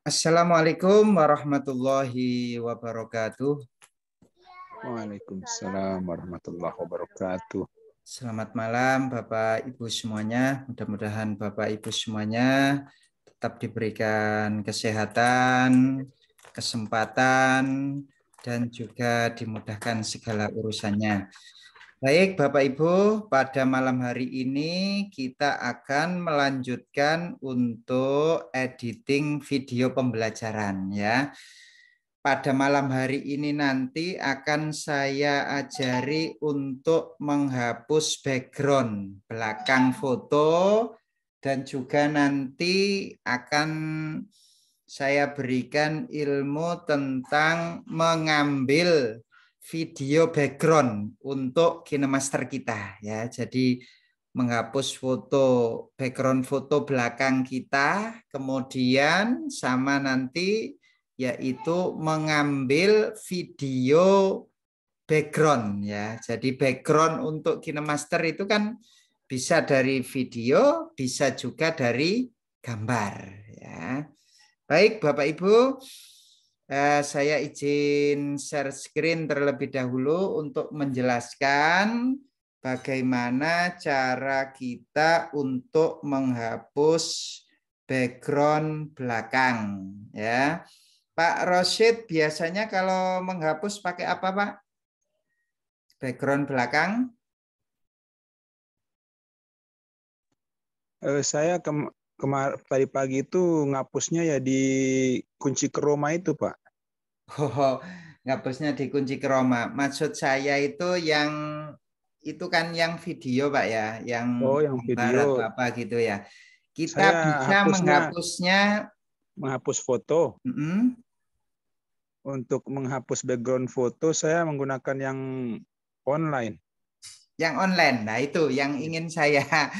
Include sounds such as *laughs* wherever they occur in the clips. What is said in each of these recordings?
Assalamualaikum warahmatullahi wabarakatuh. Waalaikumsalam warahmatullahi wabarakatuh. Selamat malam Bapak Ibu semuanya. Mudah-mudahan Bapak Ibu semuanya tetap diberikan kesehatan, kesempatan, dan juga dimudahkan segala urusannya. Baik, Bapak Ibu, pada malam hari ini kita akan melanjutkan untuk editing video pembelajaran ya. Pada malam hari ini nanti akan saya ajari untuk menghapus background belakang foto dan juga nanti akan saya berikan ilmu tentang mengambil video background untuk KineMaster kita ya. Jadi menghapus foto background foto belakang kita, kemudian sama nanti yaitu mengambil video background ya. Jadi background untuk KineMaster itu kan bisa dari video, bisa juga dari gambar ya. Baik Bapak Ibu, Eh, saya izin share screen terlebih dahulu untuk menjelaskan bagaimana cara kita untuk menghapus background belakang ya. Pak Rosid biasanya kalau menghapus pakai apa, Pak? Background belakang? Eh, saya kemar tadi pagi itu ngapusnya ya di kunci Chroma itu, Pak. Oh, ngapusnya dikunci ke Roma Maksud saya itu yang itu kan yang video Pak ya, yang Oh, yang video apa gitu ya. Kita saya bisa hapusnya, menghapusnya menghapus foto. Mm -hmm. Untuk menghapus background foto saya menggunakan yang online. Yang online. Nah, itu yang iya. ingin saya *laughs*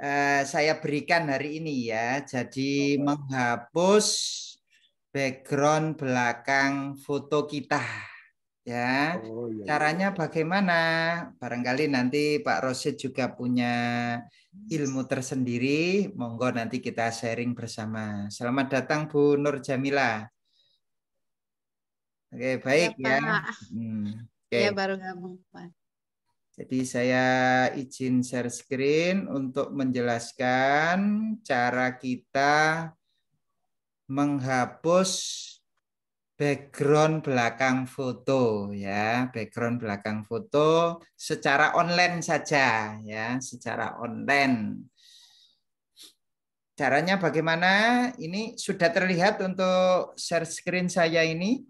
eh, saya berikan hari ini ya. Jadi menghapus background belakang foto kita. Ya. Oh, iya. iya Caranya iya. bagaimana? Barangkali nanti Pak Rosid juga punya ilmu tersendiri. Monggo nanti kita sharing bersama. Selamat datang Bu Nur Jamila. Oke, iya, baik ya. ya. Hmm. Oke. Ya baru gabung, Pak. Jadi saya izin share screen untuk menjelaskan cara kita menghapus background belakang foto ya, background belakang foto secara online saja ya, secara online. Caranya bagaimana? Ini sudah terlihat untuk share screen saya ini?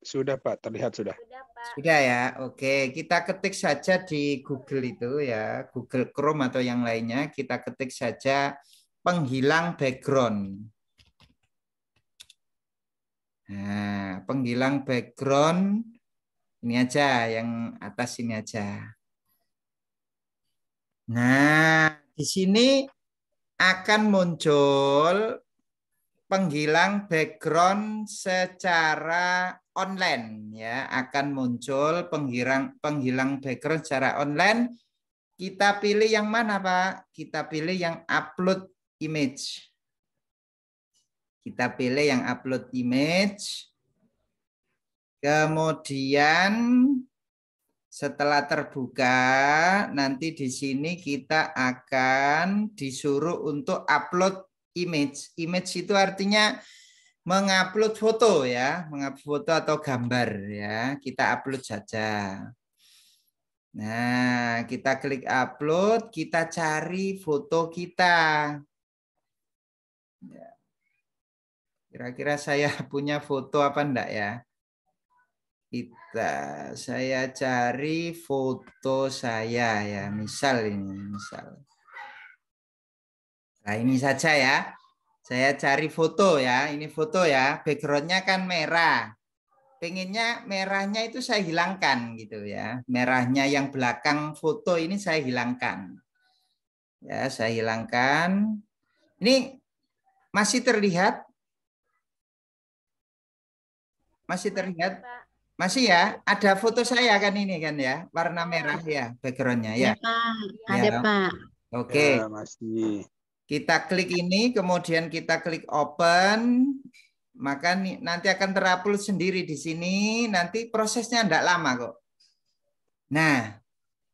Sudah, Pak, terlihat sudah. Sudah, Pak. Sudah ya. Oke, kita ketik saja di Google itu ya, Google Chrome atau yang lainnya, kita ketik saja penghilang background Nah, penghilang background ini aja, yang atas ini aja. Nah, di sini akan muncul penghilang background secara online ya akan muncul penghilang penghilang background secara online kita pilih yang mana Pak kita pilih yang upload image kita pilih yang upload image. Kemudian setelah terbuka, nanti di sini kita akan disuruh untuk upload image. Image itu artinya mengupload foto ya, mengupload foto atau gambar ya. Kita upload saja. Nah, kita klik upload, kita cari foto kita. Ya. Kira-kira saya *laughs* punya foto apa enggak ya? Kita saya cari foto saya ya, misal ini, misal. Nah, ini saja ya. Saya cari foto ya. Ini foto ya. Backgroundnya kan merah. Pengennya merahnya itu saya hilangkan gitu ya. Merahnya yang belakang foto ini saya hilangkan. Ya, saya hilangkan. Ini masih terlihat masih terlihat? Masih ya? Ada foto saya kan ini kan ya? Warna iya. merah ya backgroundnya ya? ya Ada ya. Pak. Oke. Okay. Ya, masih. Kita klik ini, kemudian kita klik open. Maka nanti akan terupload sendiri di sini. Nanti prosesnya tidak lama kok. Nah,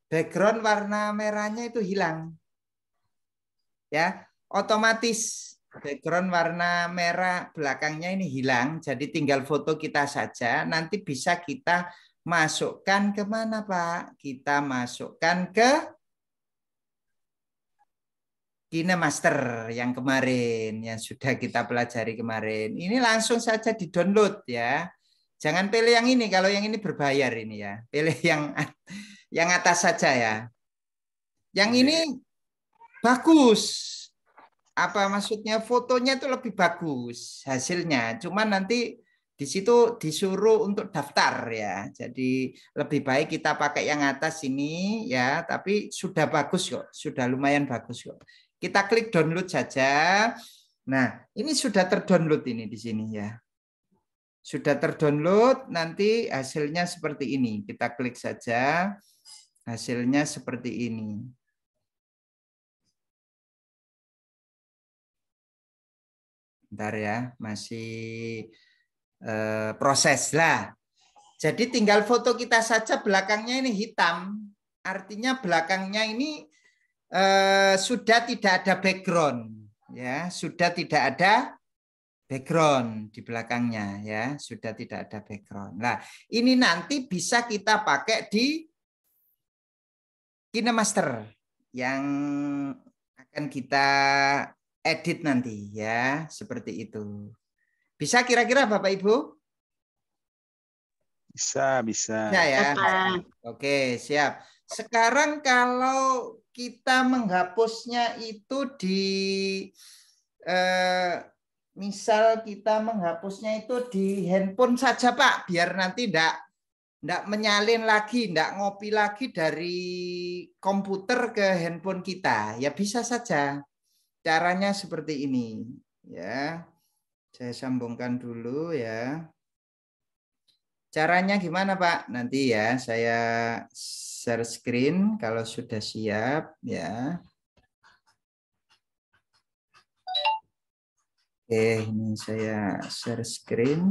background warna merahnya itu hilang. Ya, otomatis background warna merah belakangnya ini hilang, jadi tinggal foto kita saja. Nanti bisa kita masukkan ke mana, Pak? Kita masukkan ke Master yang kemarin, yang sudah kita pelajari kemarin. Ini langsung saja di-download ya. Jangan pilih yang ini, kalau yang ini berbayar ini ya. Pilih yang yang atas saja ya. Yang ini bagus apa maksudnya fotonya itu lebih bagus hasilnya. Cuman nanti di situ disuruh untuk daftar ya. Jadi lebih baik kita pakai yang atas ini ya, tapi sudah bagus kok, sudah lumayan bagus kok. Kita klik download saja. Nah, ini sudah terdownload ini di sini ya. Sudah terdownload, nanti hasilnya seperti ini. Kita klik saja. Hasilnya seperti ini. Ntar ya, masih e, proses lah. Jadi tinggal foto kita saja belakangnya ini hitam. Artinya belakangnya ini e, sudah tidak ada background ya, sudah tidak ada background di belakangnya ya, sudah tidak ada background. Nah, ini nanti bisa kita pakai di KineMaster yang akan kita edit nanti ya, seperti itu. Bisa kira-kira Bapak Ibu? Bisa, bisa. ya, ya. Oke, siap. Sekarang kalau kita menghapusnya itu di eh, misal kita menghapusnya itu di handphone saja Pak, biar nanti tidak ndak menyalin lagi, tidak ngopi lagi dari komputer ke handphone kita. Ya bisa saja. Caranya seperti ini, ya. Saya sambungkan dulu ya. Caranya gimana, Pak? Nanti ya saya share screen kalau sudah siap ya. Oke, ini saya share screen.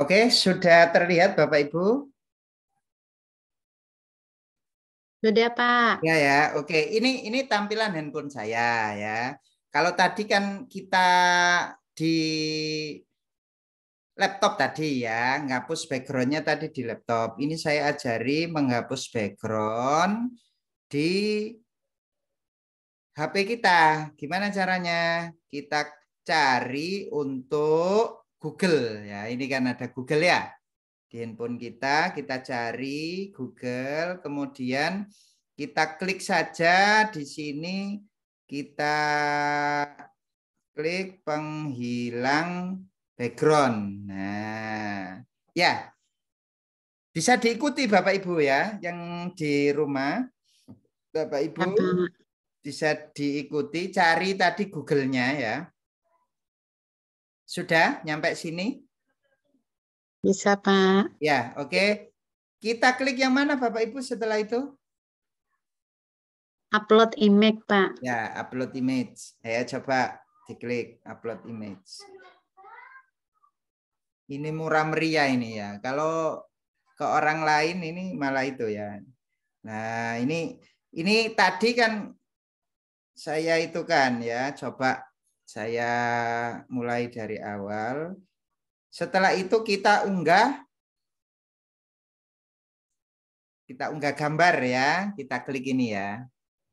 Oke, sudah terlihat Bapak Ibu? Sudah Pak. Ya ya, oke. Ini ini tampilan handphone saya ya. Kalau tadi kan kita di laptop tadi ya, ngapus backgroundnya tadi di laptop. Ini saya ajari menghapus background di HP kita. Gimana caranya? Kita cari untuk Google ya. Ini kan ada Google ya. Di handphone kita kita cari Google, kemudian kita klik saja di sini kita klik penghilang background. Nah, ya. Bisa diikuti Bapak Ibu ya yang di rumah. Bapak Ibu bisa diikuti cari tadi Google-nya ya. Sudah nyampe sini? Bisa, Pak. Ya, oke. Okay. Kita klik yang mana Bapak Ibu setelah itu? Upload image, Pak. Ya, upload image. Ayo coba diklik upload image. Ini murah meriah ini ya. Kalau ke orang lain ini malah itu ya. Nah, ini ini tadi kan saya itu kan ya coba saya mulai dari awal. Setelah itu kita unggah kita unggah gambar ya. Kita klik ini ya.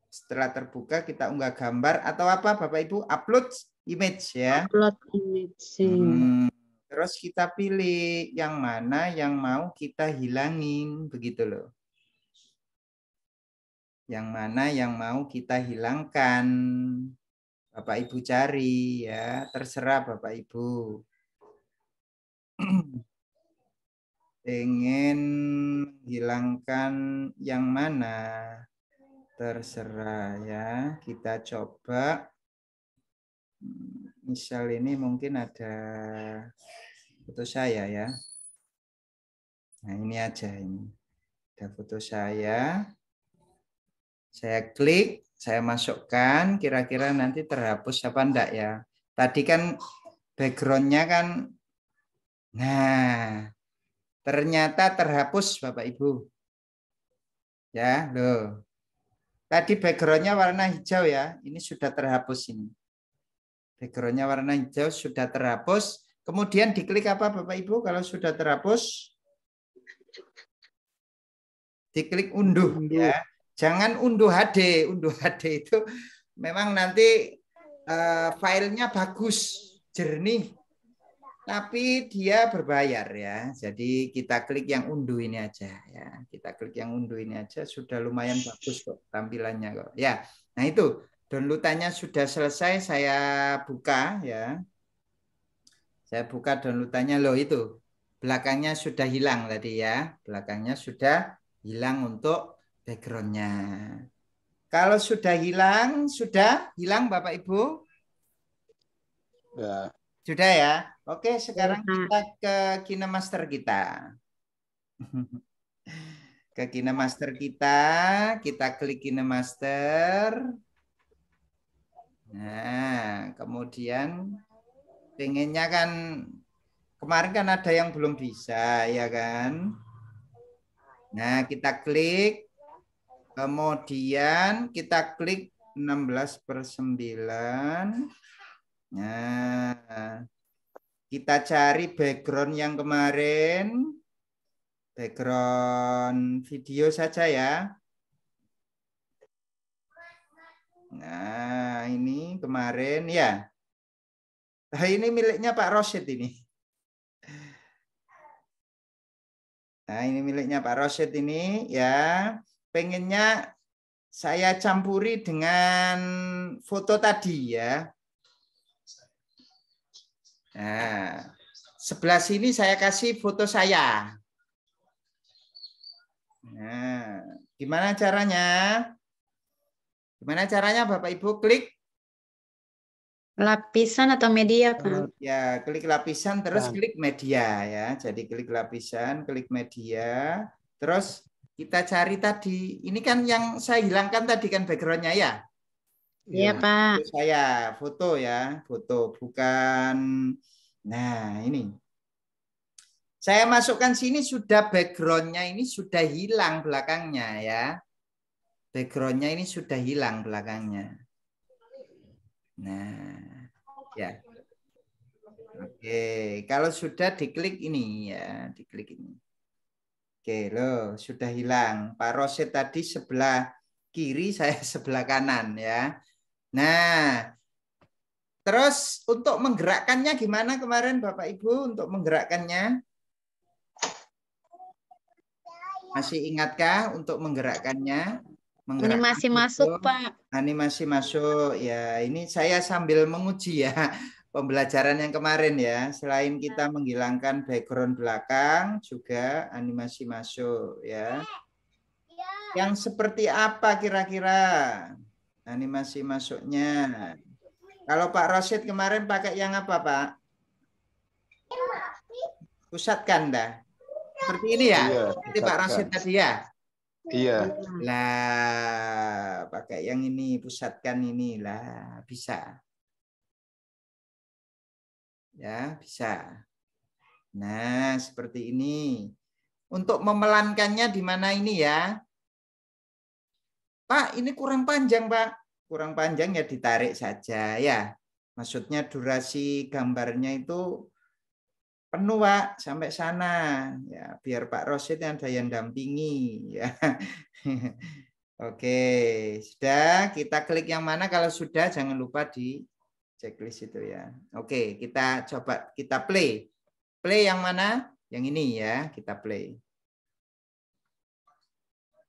Setelah terbuka kita unggah gambar atau apa Bapak Ibu? Upload image ya. Upload image. Hmm. Terus kita pilih yang mana yang mau kita hilangin begitu loh yang mana yang mau kita hilangkan. Bapak Ibu cari ya, terserah Bapak Ibu. Ingin *clears throat* hilangkan yang mana? Terserah ya. Kita coba misal ini mungkin ada foto saya ya. Nah, ini aja ini. Ada foto saya. Saya klik saya masukkan kira-kira nanti terhapus apa enggak ya. Tadi kan backgroundnya kan, nah ternyata terhapus Bapak Ibu. Ya, loh. Tadi backgroundnya warna hijau ya, ini sudah terhapus ini. Backgroundnya warna hijau sudah terhapus. Kemudian diklik apa Bapak Ibu kalau sudah terhapus? Diklik unduh, unduh. ya Jangan unduh HD, unduh HD itu memang nanti uh, filenya bagus, jernih, tapi dia berbayar ya. Jadi kita klik yang unduh ini aja ya. Kita klik yang unduh ini aja sudah lumayan bagus kok tampilannya kok. Ya, nah itu downloadannya sudah selesai saya buka ya. Saya buka downloadannya loh itu belakangnya sudah hilang tadi ya. Belakangnya sudah hilang untuk backgroundnya. Kalau sudah hilang, sudah hilang Bapak Ibu? Sudah. Ya. Sudah ya. Oke, sekarang ya, kita ke KineMaster kita. *laughs* ke KineMaster kita, kita klik KineMaster. Nah, kemudian pengennya kan kemarin kan ada yang belum bisa ya kan. Nah, kita klik Kemudian kita klik 16 per 9. Nah, kita cari background yang kemarin. Background video saja ya. Nah, ini kemarin ya. Nah, ini miliknya Pak Rosid ini. Nah, ini miliknya Pak Rosid ini ya pengennya saya campuri dengan foto tadi ya. Nah, sebelah sini saya kasih foto saya. Nah, gimana caranya? Gimana caranya Bapak Ibu? Klik lapisan atau media, Pak. Ya, klik lapisan terus nah. klik media ya. Jadi klik lapisan, klik media, terus kita cari tadi. Ini kan yang saya hilangkan tadi kan backgroundnya ya. Iya ya, Pak. saya foto ya, foto bukan. Nah ini. Saya masukkan sini sudah backgroundnya ini sudah hilang belakangnya ya. Backgroundnya ini sudah hilang belakangnya. Nah ya. Oke, kalau sudah diklik ini ya, diklik ini. Oke, lo sudah hilang. Pak Roset tadi sebelah kiri, *laughs* saya sebelah kanan ya. Nah, terus untuk menggerakkannya gimana kemarin Bapak Ibu untuk menggerakkannya? Masih ingatkah untuk menggerakkannya? Menggerakkan animasi masuk, Pak. Animasi masuk. Ya, ini saya sambil menguji ya pembelajaran yang kemarin ya. Selain iya. kita menghilangkan background belakang, juga animasi masuk ya. Iya. Yang seperti apa kira-kira animasi masuknya? Kalau Pak Rosid kemarin pakai yang apa Pak? Pusatkan dah. Seperti ini ya? Iya, Seperti Pak Rosid tadi ya? Iya. Lah, pakai yang ini, pusatkan inilah bisa ya bisa. Nah, seperti ini. Untuk memelankannya di mana ini ya? Pak, ini kurang panjang, Pak. Kurang panjang ya ditarik saja ya. Maksudnya durasi gambarnya itu penuh Pak sampai sana ya biar Pak Rosid ada yang dampingi ya. *laughs* Oke, sudah kita klik yang mana kalau sudah jangan lupa di Checklist itu ya. Oke, kita coba kita play. Play yang mana? Yang ini ya, kita play.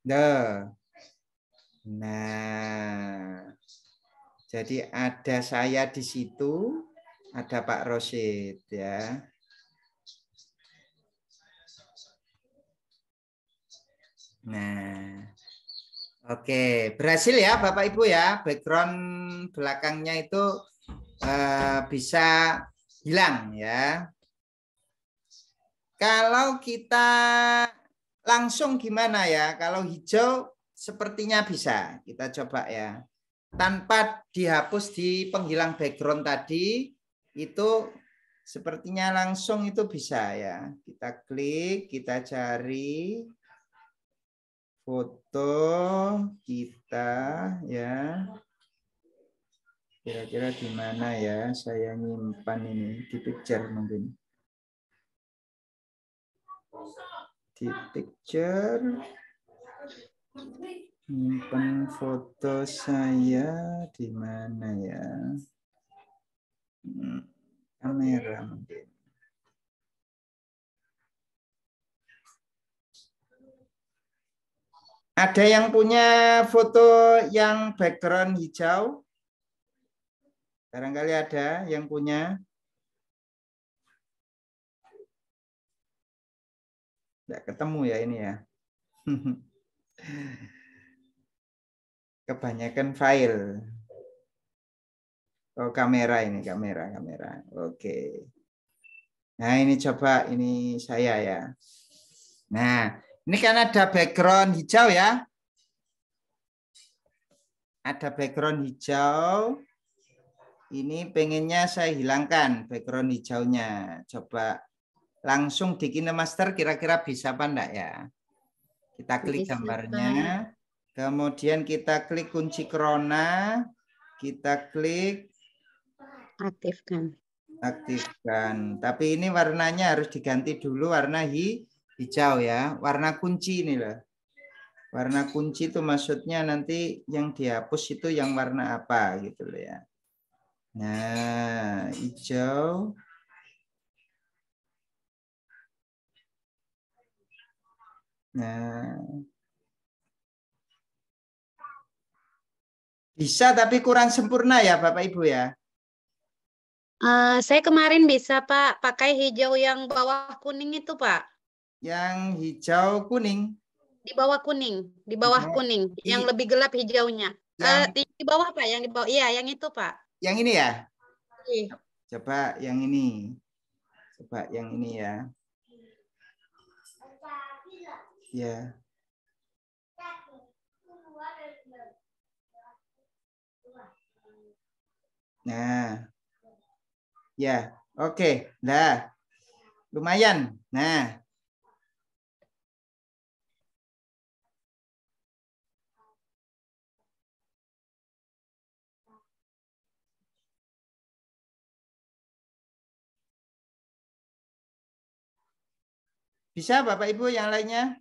The. Nah. Jadi ada saya di situ, ada Pak Rosid ya. Nah, oke, berhasil ya Bapak Ibu ya. Background belakangnya itu Eh, bisa hilang ya. Kalau kita langsung gimana ya? Kalau hijau sepertinya bisa. Kita coba ya. Tanpa dihapus di penghilang background tadi itu sepertinya langsung itu bisa ya. Kita klik, kita cari foto kita ya. Kira-kira di mana ya saya nyimpan ini di picture mungkin. Di picture nyimpan foto saya di mana ya? Hmm, kamera mungkin. Ada yang punya foto yang background hijau? Barangkali ada yang punya? Tidak ketemu ya ini ya. *laughs* Kebanyakan file. Oh, kamera ini, kamera, kamera. Oke. Nah, ini coba ini saya ya. Nah, ini kan ada background hijau ya. Ada background hijau ini pengennya saya hilangkan background hijaunya. Coba langsung di KineMaster kira-kira bisa apa enggak ya? Kita klik gambarnya. Kemudian kita klik kunci krona, kita klik aktifkan. Aktifkan. Tapi ini warnanya harus diganti dulu warna hi, hijau ya. Warna kunci ini loh. Warna kunci itu maksudnya nanti yang dihapus itu yang warna apa gitu loh ya. Nah, hijau. Nah. Bisa tapi kurang sempurna ya Bapak Ibu ya? Uh, saya kemarin bisa Pak pakai hijau yang bawah kuning itu Pak. Yang hijau kuning. Di bawah kuning, di bawah kuning, yang lebih gelap hijaunya. Eh, yang, uh, di, di bawah Pak, yang di bawah, iya yang itu Pak yang ini ya? Coba yang ini. Coba yang ini ya. Ya. Nah. Ya, oke. Nah. Lumayan. Nah, Bisa Bapak Ibu yang lainnya?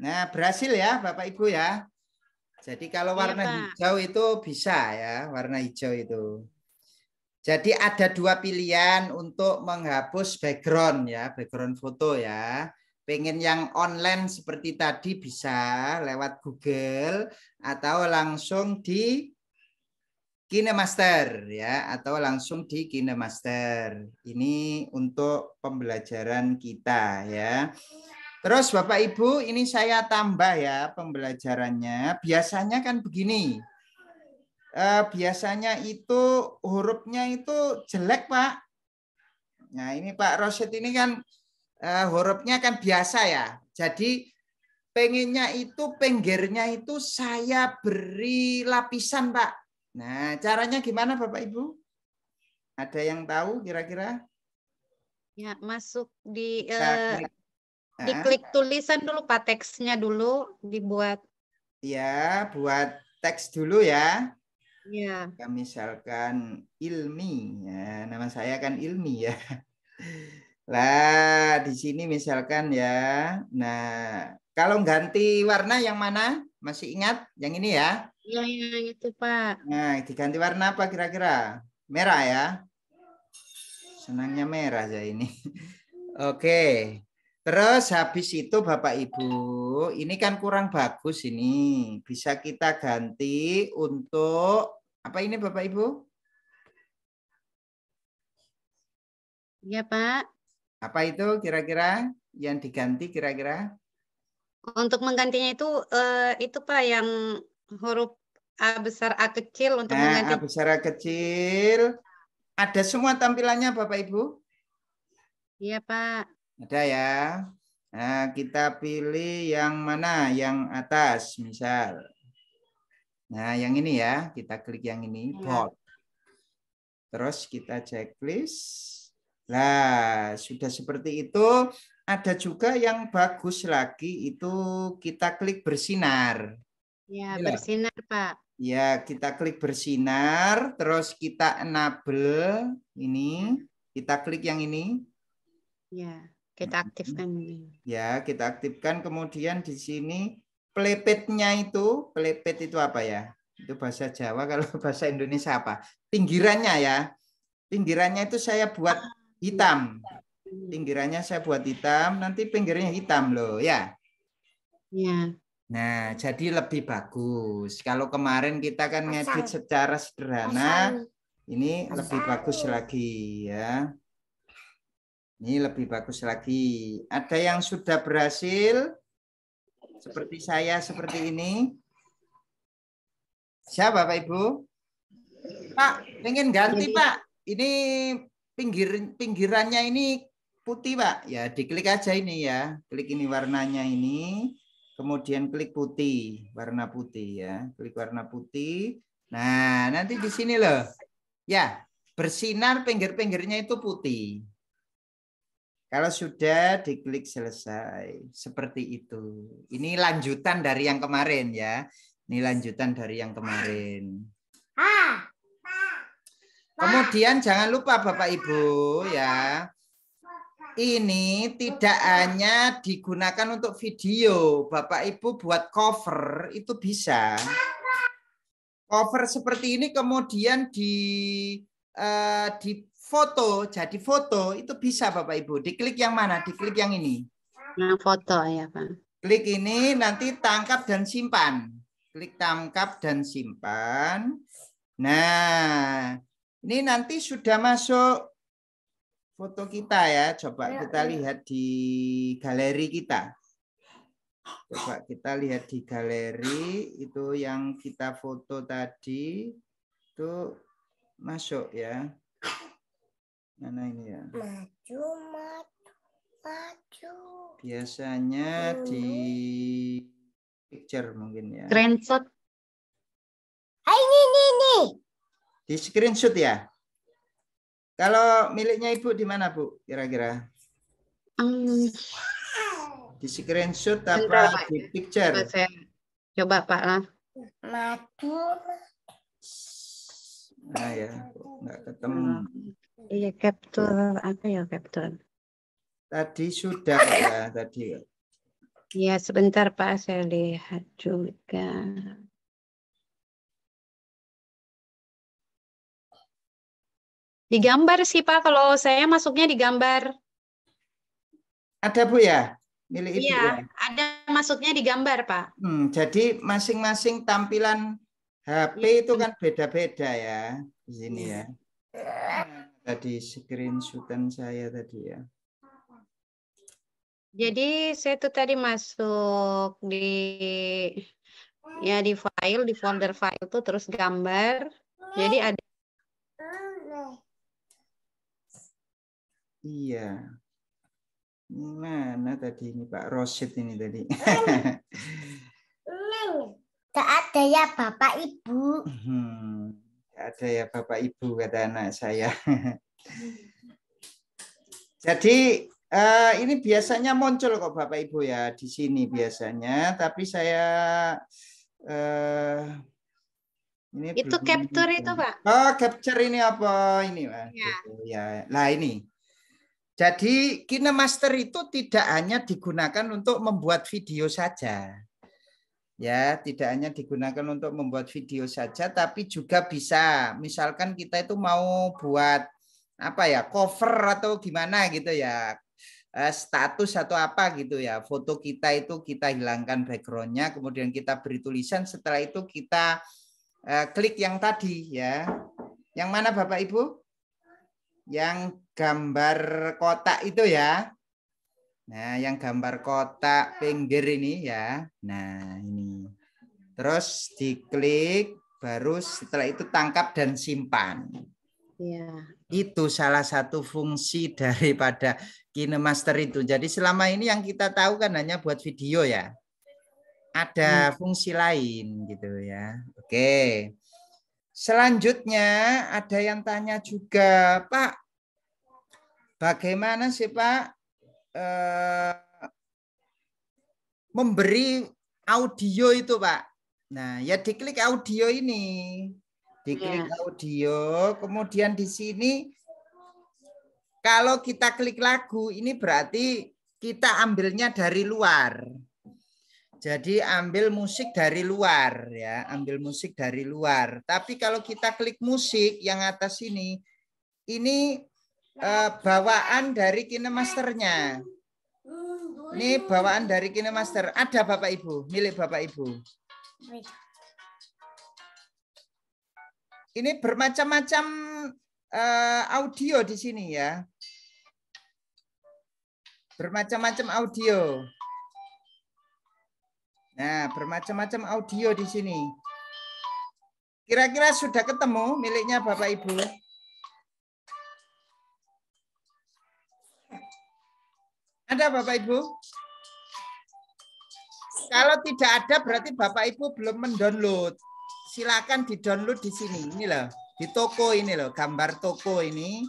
Nah, berhasil ya Bapak Ibu ya. Jadi kalau iya, warna ya, hijau itu bisa ya, warna hijau itu. Jadi ada dua pilihan untuk menghapus background ya, background foto ya. Pengen yang online seperti tadi bisa lewat Google atau langsung di KineMaster ya atau langsung di KineMaster. Ini untuk pembelajaran kita ya. Terus Bapak Ibu ini saya tambah ya pembelajarannya. Biasanya kan begini. Eh, biasanya itu hurufnya itu jelek Pak. Nah ini Pak Roset ini kan eh, hurufnya kan biasa ya. Jadi pengennya itu penggernya itu saya beri lapisan Pak Nah, caranya gimana Bapak Ibu? Ada yang tahu kira-kira? Ya, masuk di eh, diklik ah. tulisan dulu Pak teksnya dulu dibuat. Ya, buat teks dulu ya. Iya. Ya. misalkan Ilmi, ya, nama saya kan Ilmi ya. *laughs* Lah, di sini misalkan ya. Nah, kalau ganti warna yang mana? Masih ingat yang ini ya? Iya, ya, itu Pak. Nah, diganti warna apa kira-kira? Merah ya? Senangnya merah ya ini. *laughs* Oke. Terus habis itu Bapak Ibu, ini kan kurang bagus ini. Bisa kita ganti untuk apa ini Bapak Ibu? Iya, Pak. Apa itu kira-kira yang diganti kira-kira? Untuk menggantinya itu eh, itu Pak yang huruf A besar A kecil untuk nah, mengganti A besar A kecil. Ada semua tampilannya Bapak Ibu? Iya Pak. Ada ya. Nah, kita pilih yang mana? Yang atas misal. Nah, yang ini ya, kita klik yang ini, iya. bold. Terus kita checklist. Nah, sudah seperti itu. Ada juga yang bagus lagi itu kita klik bersinar. Ya, Gila. bersinar, Pak. Ya, kita klik bersinar, terus kita enable ini, kita klik yang ini. Ya, kita hmm. aktifkan ini. Ya, kita aktifkan kemudian di sini pelepetnya itu, pelepet itu apa ya? Itu bahasa Jawa *laughs* kalau bahasa Indonesia apa? Pinggirannya ya. Pinggirannya itu saya buat ah, hitam. Pinggirannya saya buat hitam, nanti pinggirnya hitam loh, ya. Ya. Nah, jadi lebih bagus. Kalau kemarin kita kan ngedit secara sederhana, Asal. ini Asal. lebih bagus lagi ya. Ini lebih bagus lagi. Ada yang sudah berhasil seperti saya seperti ini? Siapa bapak Ibu? Pak, ingin ganti Pak. Ini pinggir pinggirannya ini putih Pak. Ya, diklik aja ini ya. Klik ini warnanya ini kemudian klik putih, warna putih ya. Klik warna putih. Nah, nanti di sini loh. Ya, bersinar pinggir-pinggirnya itu putih. Kalau sudah diklik selesai, seperti itu. Ini lanjutan dari yang kemarin ya. Ini lanjutan dari yang kemarin. Ah. Kemudian jangan lupa Bapak Ibu ya, ini tidak hanya digunakan untuk video. Bapak Ibu buat cover itu bisa. Cover seperti ini kemudian di uh, di foto, jadi foto itu bisa Bapak Ibu. Diklik yang mana? Diklik yang ini. Yang foto ya, Pak. Klik ini nanti tangkap dan simpan. Klik tangkap dan simpan. Nah, ini nanti sudah masuk foto kita ya. Coba ya, kita ya. lihat di galeri kita. Coba kita lihat di galeri itu yang kita foto tadi itu masuk ya. Mana ini ya? Maju, maju, maju. Biasanya maju. di picture mungkin ya. Screenshot. Ini, ini, ini. Di screenshot ya? Kalau miliknya Ibu di mana, Bu? Kira-kira? Um, di screenshot apa di picture? Coba, coba Pak lah. Madu. Nah ya, nggak ketemu. Hmm. Iya, capture apa ya capture? Tadi sudah ya tadi. Ya sebentar Pak, saya lihat juga. Di gambar sih Pak, kalau saya masuknya di gambar. Ada Bu ya? Milik iya, ya? ada masuknya di gambar Pak. Hmm, jadi masing-masing tampilan HP ya. itu kan beda-beda ya di sini iya. ya. Nah, tadi screenshotan saya tadi ya. Jadi saya tuh tadi masuk di ya di file di folder file tuh terus gambar. Jadi ada Iya. Mana tadi ini Pak Rosid ini tadi? Tidak *laughs* tak ada ya Bapak Ibu. Hmm, ada ya Bapak Ibu kata anak saya. *laughs* Jadi uh, ini biasanya muncul kok Bapak Ibu ya di sini biasanya, tapi saya uh, ini itu belum, capture itu Pak. Oh capture ini apa ini Pak? Ya. ya. Lah ini jadi KineMaster itu tidak hanya digunakan untuk membuat video saja. Ya, tidak hanya digunakan untuk membuat video saja tapi juga bisa misalkan kita itu mau buat apa ya, cover atau gimana gitu ya. Eh, status atau apa gitu ya. Foto kita itu kita hilangkan backgroundnya, kemudian kita beri tulisan setelah itu kita eh, klik yang tadi ya. Yang mana Bapak Ibu? Yang gambar kotak itu ya. Nah, yang gambar kotak pinggir ini ya. Nah, ini. Terus diklik, baru setelah itu tangkap dan simpan. Ya. Itu salah satu fungsi *laughs* daripada KineMaster itu. Jadi selama ini yang kita tahu kan hanya buat video ya. Ada hmm. fungsi lain gitu ya. Oke. Selanjutnya ada yang tanya juga, Pak, Bagaimana sih Pak eh, memberi audio itu Pak? Nah ya diklik audio ini, diklik yeah. audio, kemudian di sini kalau kita klik lagu ini berarti kita ambilnya dari luar. Jadi ambil musik dari luar ya, ambil musik dari luar. Tapi kalau kita klik musik yang atas ini, ini uh, bawaan kan dari kinemasternya. Eh, Ini bawaan dari kinemaster. Ada Bapak Ibu, milik Bapak Ibu. Ini bermacam-macam uh, audio di sini ya. Bermacam-macam audio. Nah, bermacam-macam audio di sini. Kira-kira sudah ketemu miliknya Bapak Ibu? Ada Bapak Ibu? Kalau tidak ada berarti Bapak Ibu belum mendownload. Silakan di-download di sini. Ini loh, di toko ini loh, gambar toko ini.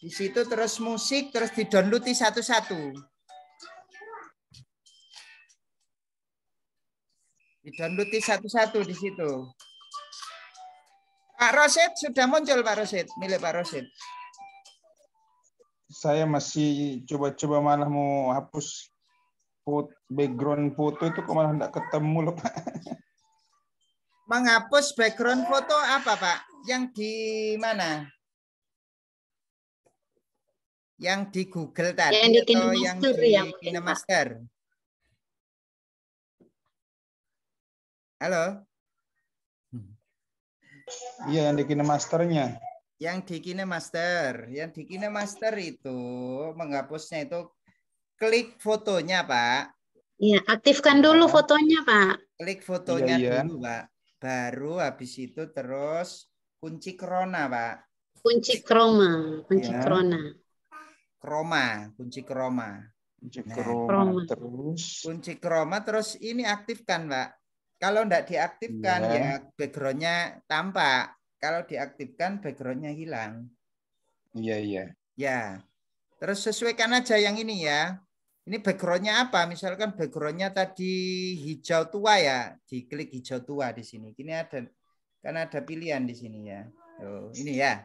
Di situ terus musik, terus di-download di satu-satu. Di-download di satu satu di download satu satu di situ. Pak Roset sudah muncul Pak Roset, milik Pak Roset saya masih coba-coba malah mau hapus foto, background foto itu kok malah tidak ketemu loh Pak. Menghapus background foto apa Pak? Yang di mana? Yang di Google tadi yang di atau yang di yang Kinemaster? Halo? Iya yang di Kinemasternya yang di KineMaster. Yang di KineMaster itu menghapusnya itu klik fotonya, Pak. Iya, aktifkan iya. dulu fotonya, Pak. Klik fotonya iya, iya. dulu, Pak. Baru habis itu terus kunci krona, Pak. Kunci kroma, kunci ya. krona. Kroma, kunci kroma. Kunci nah, kroma terus. Kunci kroma terus ini aktifkan, Pak. Kalau enggak diaktifkan ya, ya backgroundnya tampak. Kalau diaktifkan backgroundnya hilang. Iya iya. Ya. Terus sesuaikan aja yang ini ya. Ini backgroundnya apa? Misalkan backgroundnya tadi hijau tua ya. Diklik hijau tua di sini. Ini ada kan ada pilihan di sini ya. Oh, ini ya.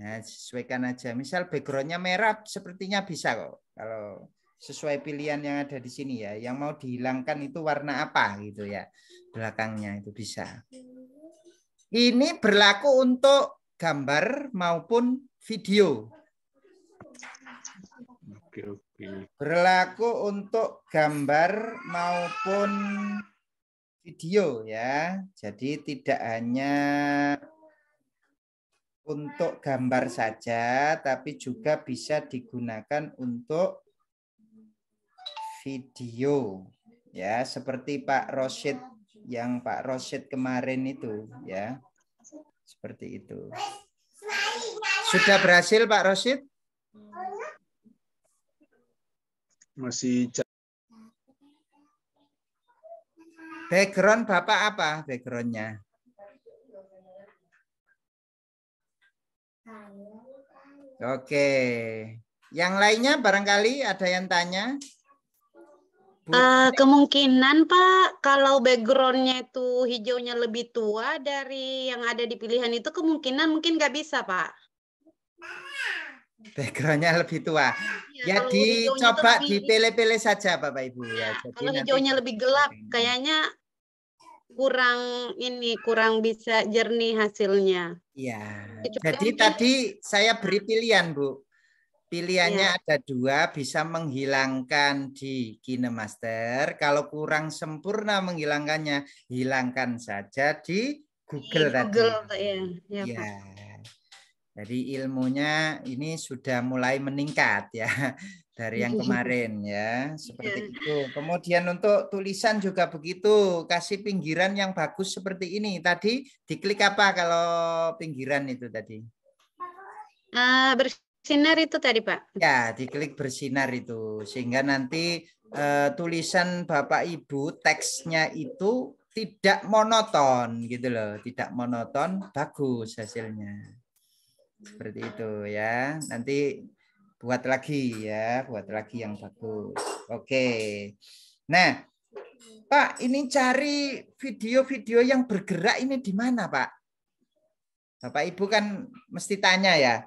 Nah, sesuaikan aja. Misal backgroundnya merah, sepertinya bisa kok. Kalau sesuai pilihan yang ada di sini ya. Yang mau dihilangkan itu warna apa gitu ya. Belakangnya itu bisa. Ini berlaku untuk gambar maupun video. Oke, oke. Berlaku untuk gambar maupun video ya. Jadi tidak hanya untuk gambar saja, tapi juga bisa digunakan untuk video. Ya, seperti Pak Rosid yang Pak Rosid kemarin itu ya. Seperti itu. Sudah berhasil Pak Rosid? Masih Background Bapak apa backgroundnya? Oke. Yang lainnya barangkali ada yang tanya? Uh, kemungkinan Pak, kalau backgroundnya itu hijaunya lebih tua dari yang ada di pilihan itu, kemungkinan mungkin nggak bisa Pak. Backgroundnya lebih tua. Iya, ya, ya dicoba lebih... dipilih-pilih saja Bapak Ibu. Ya, ya Jadi kalau nanti... hijaunya lebih gelap, hmm. kayaknya kurang ini kurang bisa jernih hasilnya. Iya. Jadi mungkin... tadi saya beri pilihan Bu Pilihannya ya. ada dua, bisa menghilangkan di KineMaster. Kalau kurang sempurna menghilangkannya, hilangkan saja di Google, di Google tadi. Ya, ya, ya. Jadi ilmunya ini sudah mulai meningkat ya dari yang kemarin *laughs* ya seperti ya. itu. Kemudian untuk tulisan juga begitu, kasih pinggiran yang bagus seperti ini. Tadi diklik apa kalau pinggiran itu tadi? Uh, bersih bersinar itu tadi Pak? Ya, diklik bersinar itu sehingga nanti uh, tulisan Bapak Ibu teksnya itu tidak monoton gitu loh, tidak monoton, bagus hasilnya. Seperti itu ya. Nanti buat lagi ya, buat lagi yang bagus. Oke. Nah, Pak, ini cari video-video yang bergerak ini di mana, Pak? Bapak Ibu kan mesti tanya ya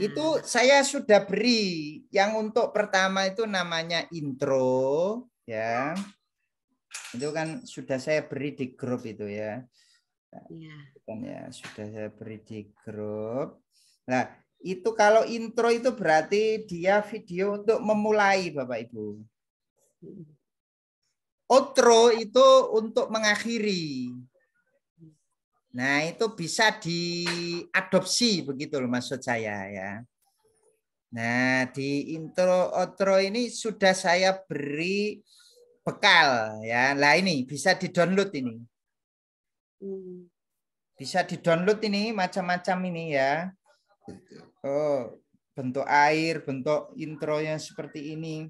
itu saya sudah beri yang untuk pertama itu namanya intro ya. Itu kan sudah saya beri di grup itu ya. Iya. Kan ya, sudah saya beri di grup. Nah, itu kalau intro itu berarti dia video untuk memulai Bapak Ibu. Outro itu untuk mengakhiri. Nah, itu bisa diadopsi begitu loh maksud saya ya. Nah, di intro outro ini sudah saya beri bekal ya. Lah ini bisa di-download ini. Hmm. Bisa di-download ini macam-macam ini ya. Oh, bentuk air, bentuk intro yang seperti ini.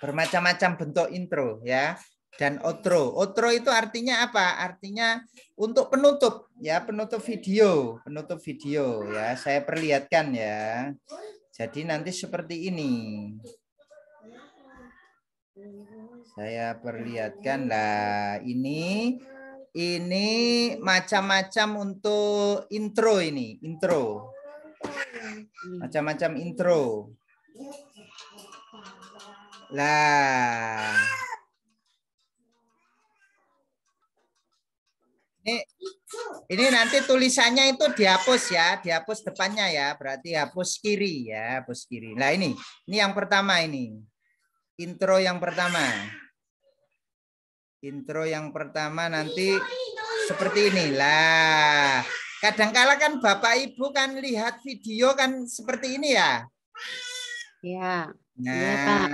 Bermacam-macam bentuk intro ya dan outro. Outro itu artinya apa? Artinya untuk penutup ya, penutup video, penutup video ya. Saya perlihatkan ya. Jadi nanti seperti ini. Saya perlihatkan lah ini ini macam-macam untuk intro ini, intro. Macam-macam intro. Lah Ini ini nanti tulisannya itu dihapus ya, dihapus depannya ya, berarti hapus kiri ya, hapus kiri. Nah ini, ini yang pertama ini. Intro yang pertama. Intro yang pertama nanti seperti inilah. Kadangkala kan Bapak Ibu kan lihat video kan seperti ini ya. Ya. Nah, ya, Pak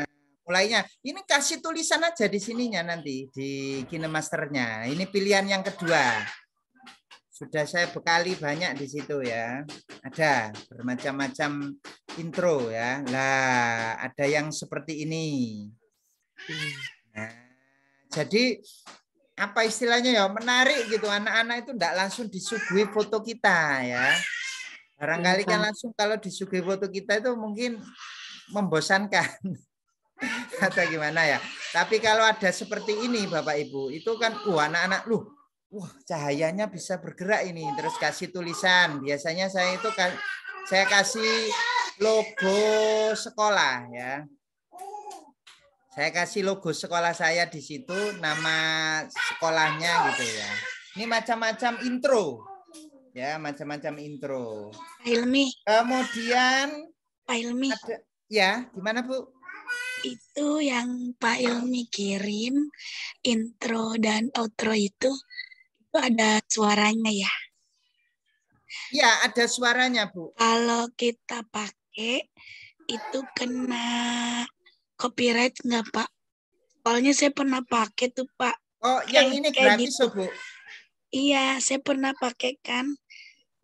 mulainya. Ini kasih tulisan aja di sininya nanti di kinemasternya. Ini pilihan yang kedua. Sudah saya bekali banyak di situ ya. Ada bermacam-macam intro ya. Lah, ada yang seperti ini. Nah, jadi apa istilahnya ya menarik gitu anak-anak itu tidak langsung disuguhi foto kita ya barangkali kan iya, langsung kalau disuguhi foto kita itu mungkin membosankan *laughs* atau gimana ya. Tapi kalau ada seperti ini Bapak Ibu, itu kan uh anak-anak lu wah cahayanya bisa bergerak ini. Terus kasih tulisan. Biasanya saya itu kan saya kasih logo sekolah ya. Saya kasih logo sekolah saya di situ, nama sekolahnya gitu ya. Ini macam-macam intro. Ya, macam-macam intro. Ilmi. Kemudian Ilmi. Ada, ya, gimana Bu? itu yang Pak Ilmi kirim intro dan outro itu itu ada suaranya ya? Ya, ada suaranya, Bu. Kalau kita pakai itu kena copyright nggak, Pak? Soalnya saya pernah pakai tuh, Pak. Oh, yang ini gratis, gitu. Bu? Iya, saya pernah pakai kan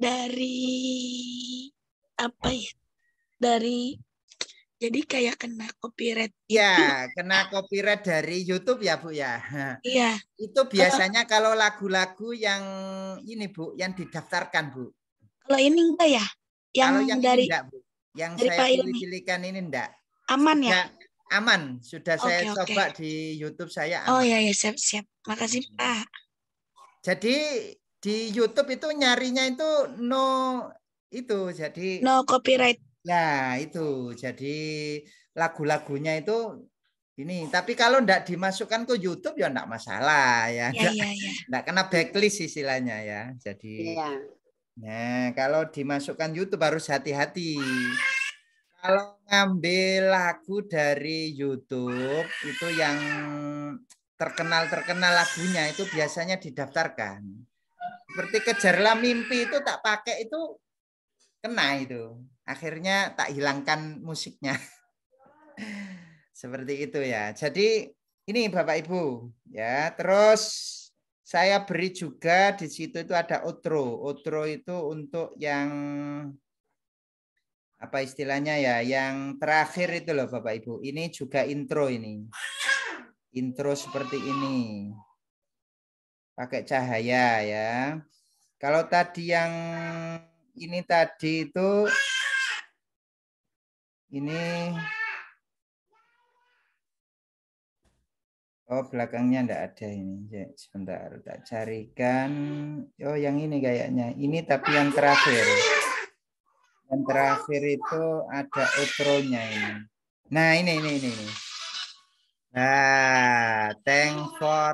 dari apa ya? Dari jadi kayak kena copyright. Iya, *laughs* kena copyright dari YouTube ya, Bu ya. *laughs* Iya. Itu biasanya kalau, kalau lagu-lagu yang ini, Bu, yang didaftarkan, Bu. Kalau ini enggak ya? Yang, kalau yang dari enggak, Bu. Yang dari saya pilih-pilihkan ini enggak. Aman ya? Enggak, aman. Sudah okay, saya okay. coba di YouTube saya oh, aman. Oh iya, ya, siap-siap. Ya, Makasih, hmm. Pak. Jadi di YouTube itu nyarinya itu no itu jadi no copyright Nah, itu. Jadi lagu-lagunya itu ini tapi kalau enggak dimasukkan ke YouTube ya enggak masalah ya. Iya, enggak, ya, iya. *laughs* kena backlist istilahnya ya. Jadi Iya. Nah, kalau dimasukkan YouTube harus hati-hati. Kalau ngambil lagu dari YouTube itu yang terkenal-terkenal lagunya itu biasanya didaftarkan. Seperti kejarlah mimpi itu tak pakai itu kena itu akhirnya tak hilangkan musiknya *laughs* seperti itu ya jadi ini bapak ibu ya terus saya beri juga di situ itu ada outro outro itu untuk yang apa istilahnya ya yang terakhir itu loh bapak ibu ini juga intro ini intro seperti ini pakai cahaya ya kalau tadi yang ini tadi itu ini Oh, belakangnya ndak ada ini. Ya, sebentar, tak carikan. Oh, yang ini kayaknya. Ini tapi yang terakhir. Yang terakhir itu ada outro ini. Nah, ini ini ini ini. Nah, thank for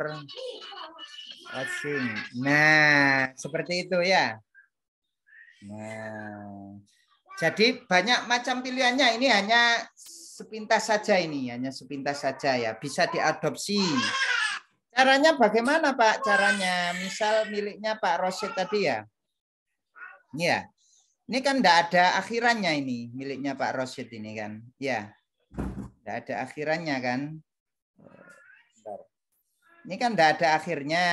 watching. Nah, seperti itu ya. Nah, jadi banyak macam pilihannya. Ini hanya sepintas saja ini, hanya sepintas saja ya. Bisa diadopsi. Caranya bagaimana Pak? Caranya misal miliknya Pak Rosid tadi ya. Ya. Ini kan tidak ada akhirannya ini miliknya Pak Rosid ini kan. Ya. Tidak ada akhirannya kan. Ini kan tidak ada akhirnya.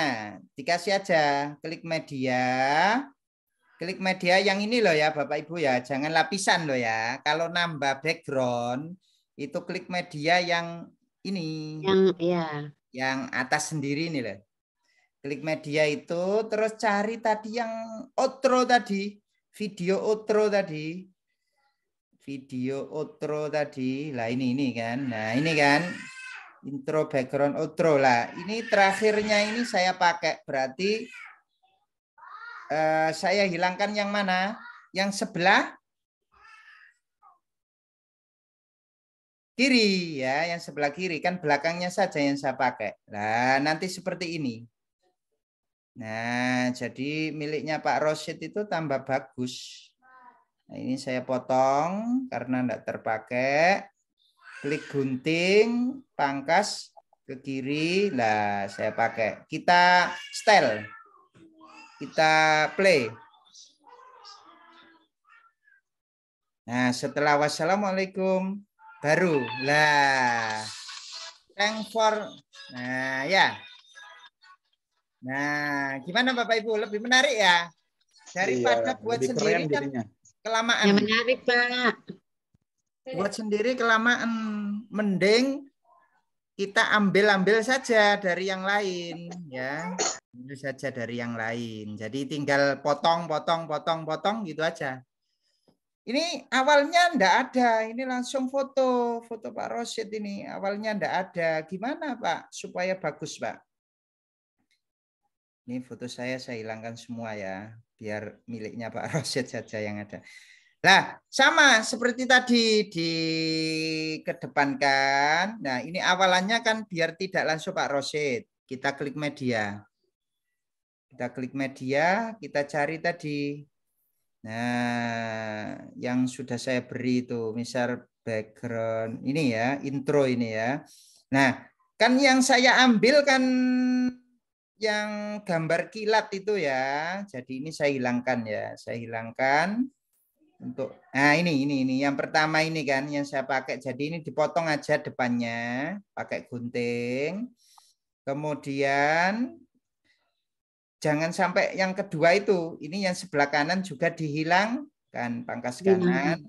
Dikasih aja klik media Klik media yang ini loh ya Bapak Ibu ya, jangan lapisan loh ya. Kalau nambah background itu klik media yang ini. Yang ya. Yang atas sendiri ini loh. Klik media itu terus cari tadi yang outro tadi, video outro tadi. Video outro tadi. Lah ini ini kan. Nah, ini kan intro, background, outro lah. Ini terakhirnya ini saya pakai berarti Eh, saya hilangkan yang mana? Yang sebelah kiri ya, yang sebelah kiri kan belakangnya saja yang saya pakai. Nah, nanti seperti ini. Nah, jadi miliknya Pak Rosid itu tambah bagus. Nah, ini saya potong karena tidak terpakai. Klik gunting, pangkas ke kiri. Lah, saya pakai. Kita style. Kita play. Nah, setelah wassalamualaikum baru lah thank for nah ya nah gimana bapak ibu lebih menarik ya daripada iya, buat sendiri kan dirinya. kelamaan ya menarik pak buat sendiri kelamaan mending kita ambil-ambil saja dari yang lain ya ambil saja dari yang lain jadi tinggal potong potong potong potong gitu aja ini awalnya ndak ada ini langsung foto foto Pak Rosid ini awalnya ndak ada gimana Pak supaya bagus Pak ini foto saya saya hilangkan semua ya biar miliknya Pak Rosid saja yang ada Nah, sama seperti tadi di dikedepankan. Nah, ini awalannya kan biar tidak langsung Pak Rosid. Kita klik media. Kita klik media, kita cari tadi. Nah, yang sudah saya beri itu, misal background ini ya, intro ini ya. Nah, kan yang saya ambil kan yang gambar kilat itu ya. Jadi ini saya hilangkan ya, saya hilangkan untuk nah ini ini ini yang pertama ini kan yang saya pakai jadi ini dipotong aja depannya pakai gunting kemudian jangan sampai yang kedua itu ini yang sebelah kanan juga dihilangkan pangkas iya. kanan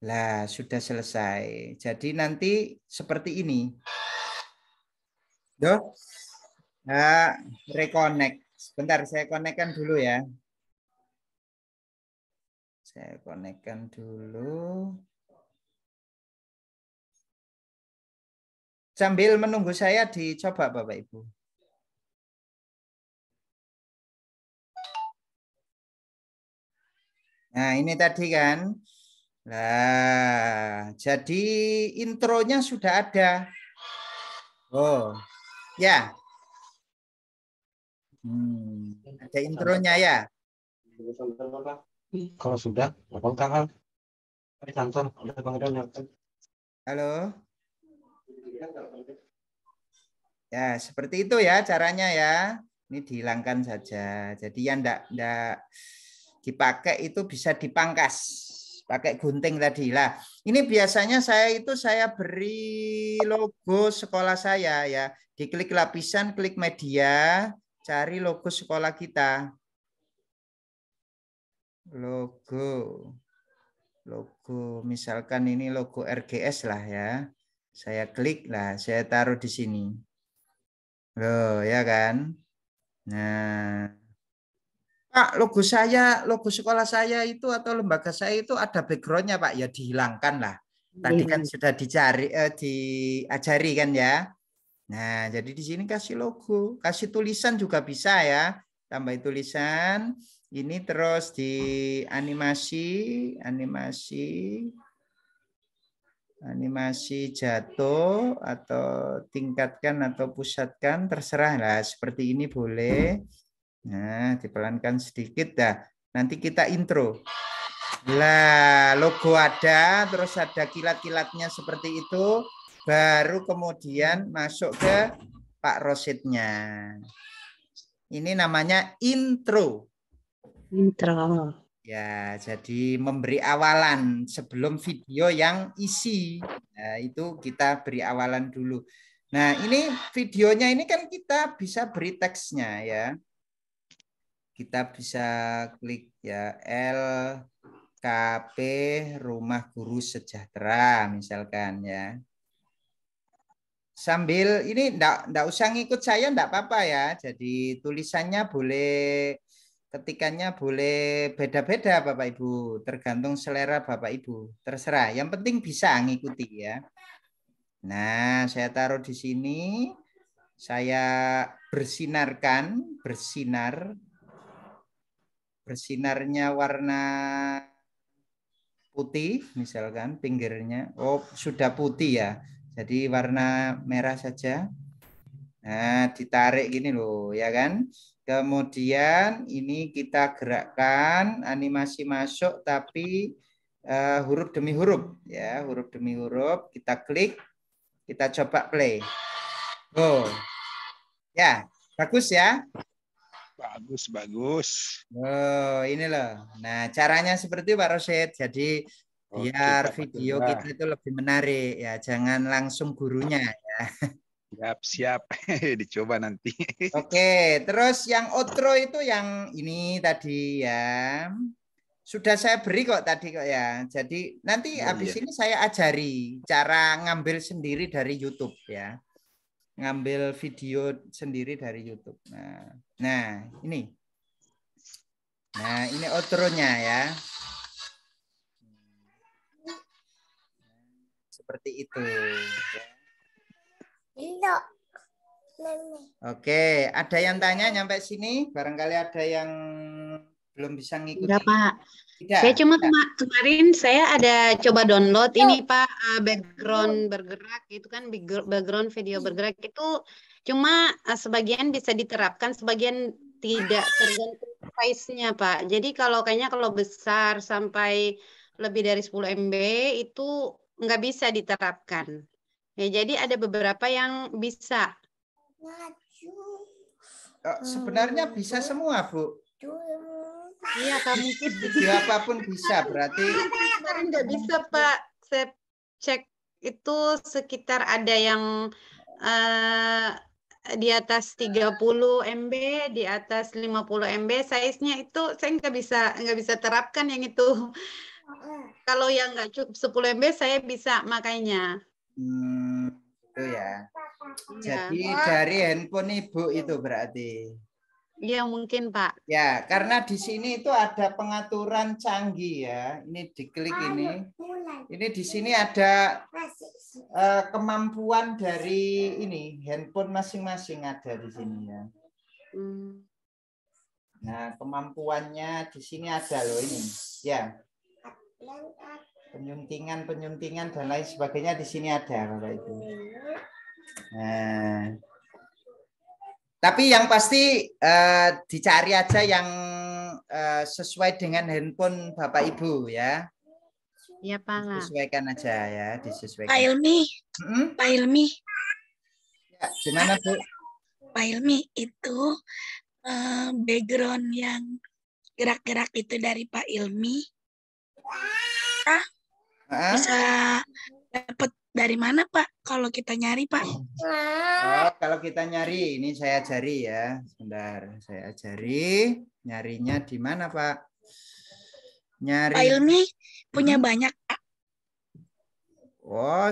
lah sudah selesai jadi nanti seperti ini Duh. Nah, reconnect sebentar saya konekkan dulu ya saya konekkan dulu. Sambil menunggu saya dicoba Bapak Ibu. Nah, ini tadi kan. Nah, jadi intronya sudah ada. Oh, ya. Hmm, ada intronya ya. Kalau sudah, lapor Kang Al. Samson, udah Bang Edon Halo. Ya, seperti itu ya caranya ya. Ini dihilangkan saja. Jadi yang tidak enggak dipakai itu bisa dipangkas pakai gunting tadi lah. Ini biasanya saya itu saya beri logo sekolah saya ya. Diklik lapisan, klik media, cari logo sekolah kita logo logo misalkan ini logo RGS lah ya saya klik lah saya taruh di sini loh ya kan nah Pak logo saya logo sekolah saya itu atau lembaga saya itu ada backgroundnya Pak ya dihilangkan lah tadi kan iya. sudah dicari eh, diajari kan ya nah jadi di sini kasih logo kasih tulisan juga bisa ya tambah tulisan ini terus di animasi, animasi, animasi jatuh atau tingkatkan atau pusatkan terserah lah. Seperti ini boleh. Nah, dipelankan sedikit dah. Nanti kita intro. Lah, logo ada, terus ada kilat-kilatnya seperti itu. Baru kemudian masuk ke Pak Rosidnya. Ini namanya intro. Intro. Ya, jadi memberi awalan sebelum video yang isi. Nah, itu kita beri awalan dulu. Nah, ini videonya ini kan kita bisa beri teksnya ya. Kita bisa klik ya L KP Rumah Guru Sejahtera misalkan ya. Sambil ini enggak, enggak usah ngikut saya enggak apa-apa ya. Jadi tulisannya boleh ketikannya boleh beda-beda Bapak Ibu, tergantung selera Bapak Ibu. Terserah, yang penting bisa ngikuti ya. Nah, saya taruh di sini. Saya bersinarkan, bersinar. Bersinarnya warna putih misalkan pinggirnya. Oh, sudah putih ya. Jadi warna merah saja. Nah, ditarik gini loh, ya kan? Kemudian ini kita gerakkan animasi masuk tapi uh, huruf demi huruf ya, huruf demi huruf kita klik, kita coba play. Oh. Ya, bagus ya? Bagus, bagus. Oh, ini loh. Nah, caranya seperti Pak Roset. Jadi biar video kita itu lebih menarik ya, jangan langsung gurunya ya. Siap, siap. *laughs* Dicoba nanti. *laughs* Oke, terus yang outro itu yang ini tadi ya. Sudah saya beri kok tadi kok ya. Jadi nanti oh, habis iya. ini saya ajari cara ngambil sendiri dari YouTube ya. Ngambil video sendiri dari YouTube. Nah, nah ini. Nah, ini outro-nya ya. Seperti itu. Ya. Oke, ada yang tanya nyampe sini? Barangkali ada yang belum bisa ngikutin. Enggak, Pak. Tidak. Saya cuma tidak. kemarin saya ada coba download ini Pak eh, background bergerak itu kan background video hmm. bergerak itu cuma eh, sebagian bisa diterapkan sebagian tidak tergantung size-nya Pak. Jadi kalau kayaknya kalau besar sampai lebih dari 10 MB itu nggak bisa diterapkan. Ya, jadi ada beberapa yang bisa. Oh, sebenarnya bisa semua, Bu. Iya, kamu mungkin video apapun bisa, berarti kemarin nggak bisa, Pak. Saya cek itu sekitar ada yang uh, di atas 30 MB, di atas 50 MB, size-nya itu saya nggak bisa nggak bisa terapkan yang itu. Kalau yang nggak cukup 10 MB saya bisa makainya. Hmm, itu ya. Iya. Jadi ya. dari handphone ibu itu berarti. Ya mungkin Pak. Ya karena di sini itu ada pengaturan canggih ya. Ini diklik ini. Ini di sini ada uh, kemampuan dari ini handphone masing-masing ada di sini ya. Hmm. Nah kemampuannya di sini ada loh ini. Ya penyuntingan penyuntingan dan lain sebagainya di sini ada bapak ibu nah tapi yang pasti eh, dicari aja yang eh, sesuai dengan handphone bapak ibu ya Iya pak. Sesuaikan aja ya, disesuaikan. Pak Ilmi, hmm? Pak Ilmi. Ya, gimana bu? Pak Ilmi itu uh, background yang gerak-gerak itu dari Pak Ilmi. Ah, bisa dapat dari mana Pak kalau kita nyari Pak? Oh, kalau kita nyari ini saya ajari ya. Sebentar, saya ajari. Nyarinya di mana Pak? Nyari. Pak Ilmi punya hmm. banyak Pak. Oh,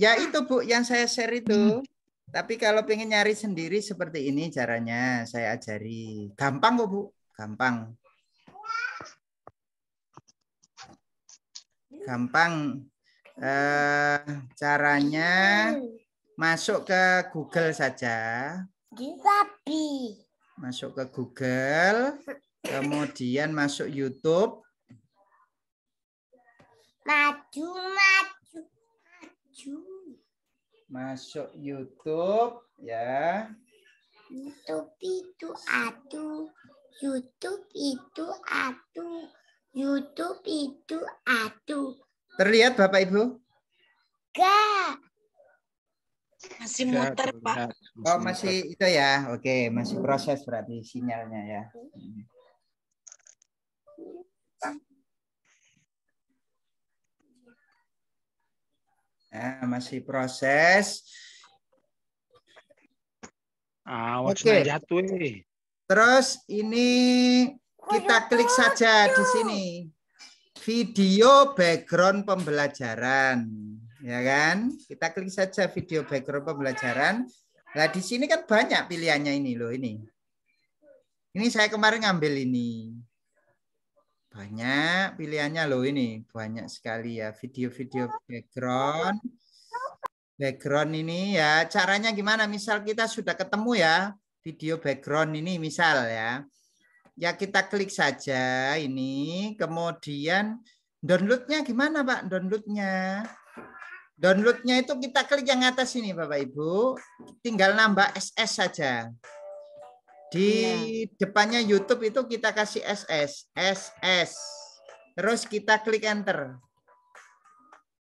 ya itu Bu yang saya share itu. Hmm. Tapi kalau pengen nyari sendiri seperti ini caranya saya ajari. Gampang kok Bu, gampang. gampang eh, caranya masuk ke Google saja. Tapi. Masuk ke Google, kemudian masuk YouTube. Maju, maju, maju. Masuk YouTube, ya. YouTube itu atu, YouTube itu atu. YouTube itu adu. Terlihat Bapak Ibu? Enggak. Masih muter, Pak. Oh, masih itu ya. Oke, masih proses berarti sinyalnya ya. Nah, masih proses. Ah, ah, okay. Terus ini Ya kita klik saja di sini. Video background pembelajaran, ya kan? Kita klik saja video background pembelajaran. Nah, di sini kan banyak pilihannya ini loh ini. Ini saya kemarin ngambil ini. Banyak pilihannya loh ini. Banyak sekali ya video-video background. Background ini ya. Caranya gimana? Misal kita sudah ketemu ya. Video background ini misal ya. Ya kita klik saja ini. Kemudian downloadnya gimana Pak? Downloadnya? Downloadnya itu kita klik yang atas ini Bapak Ibu. Tinggal nambah SS saja. Di iya. depannya YouTube itu kita kasih SS. SS. Terus kita klik enter.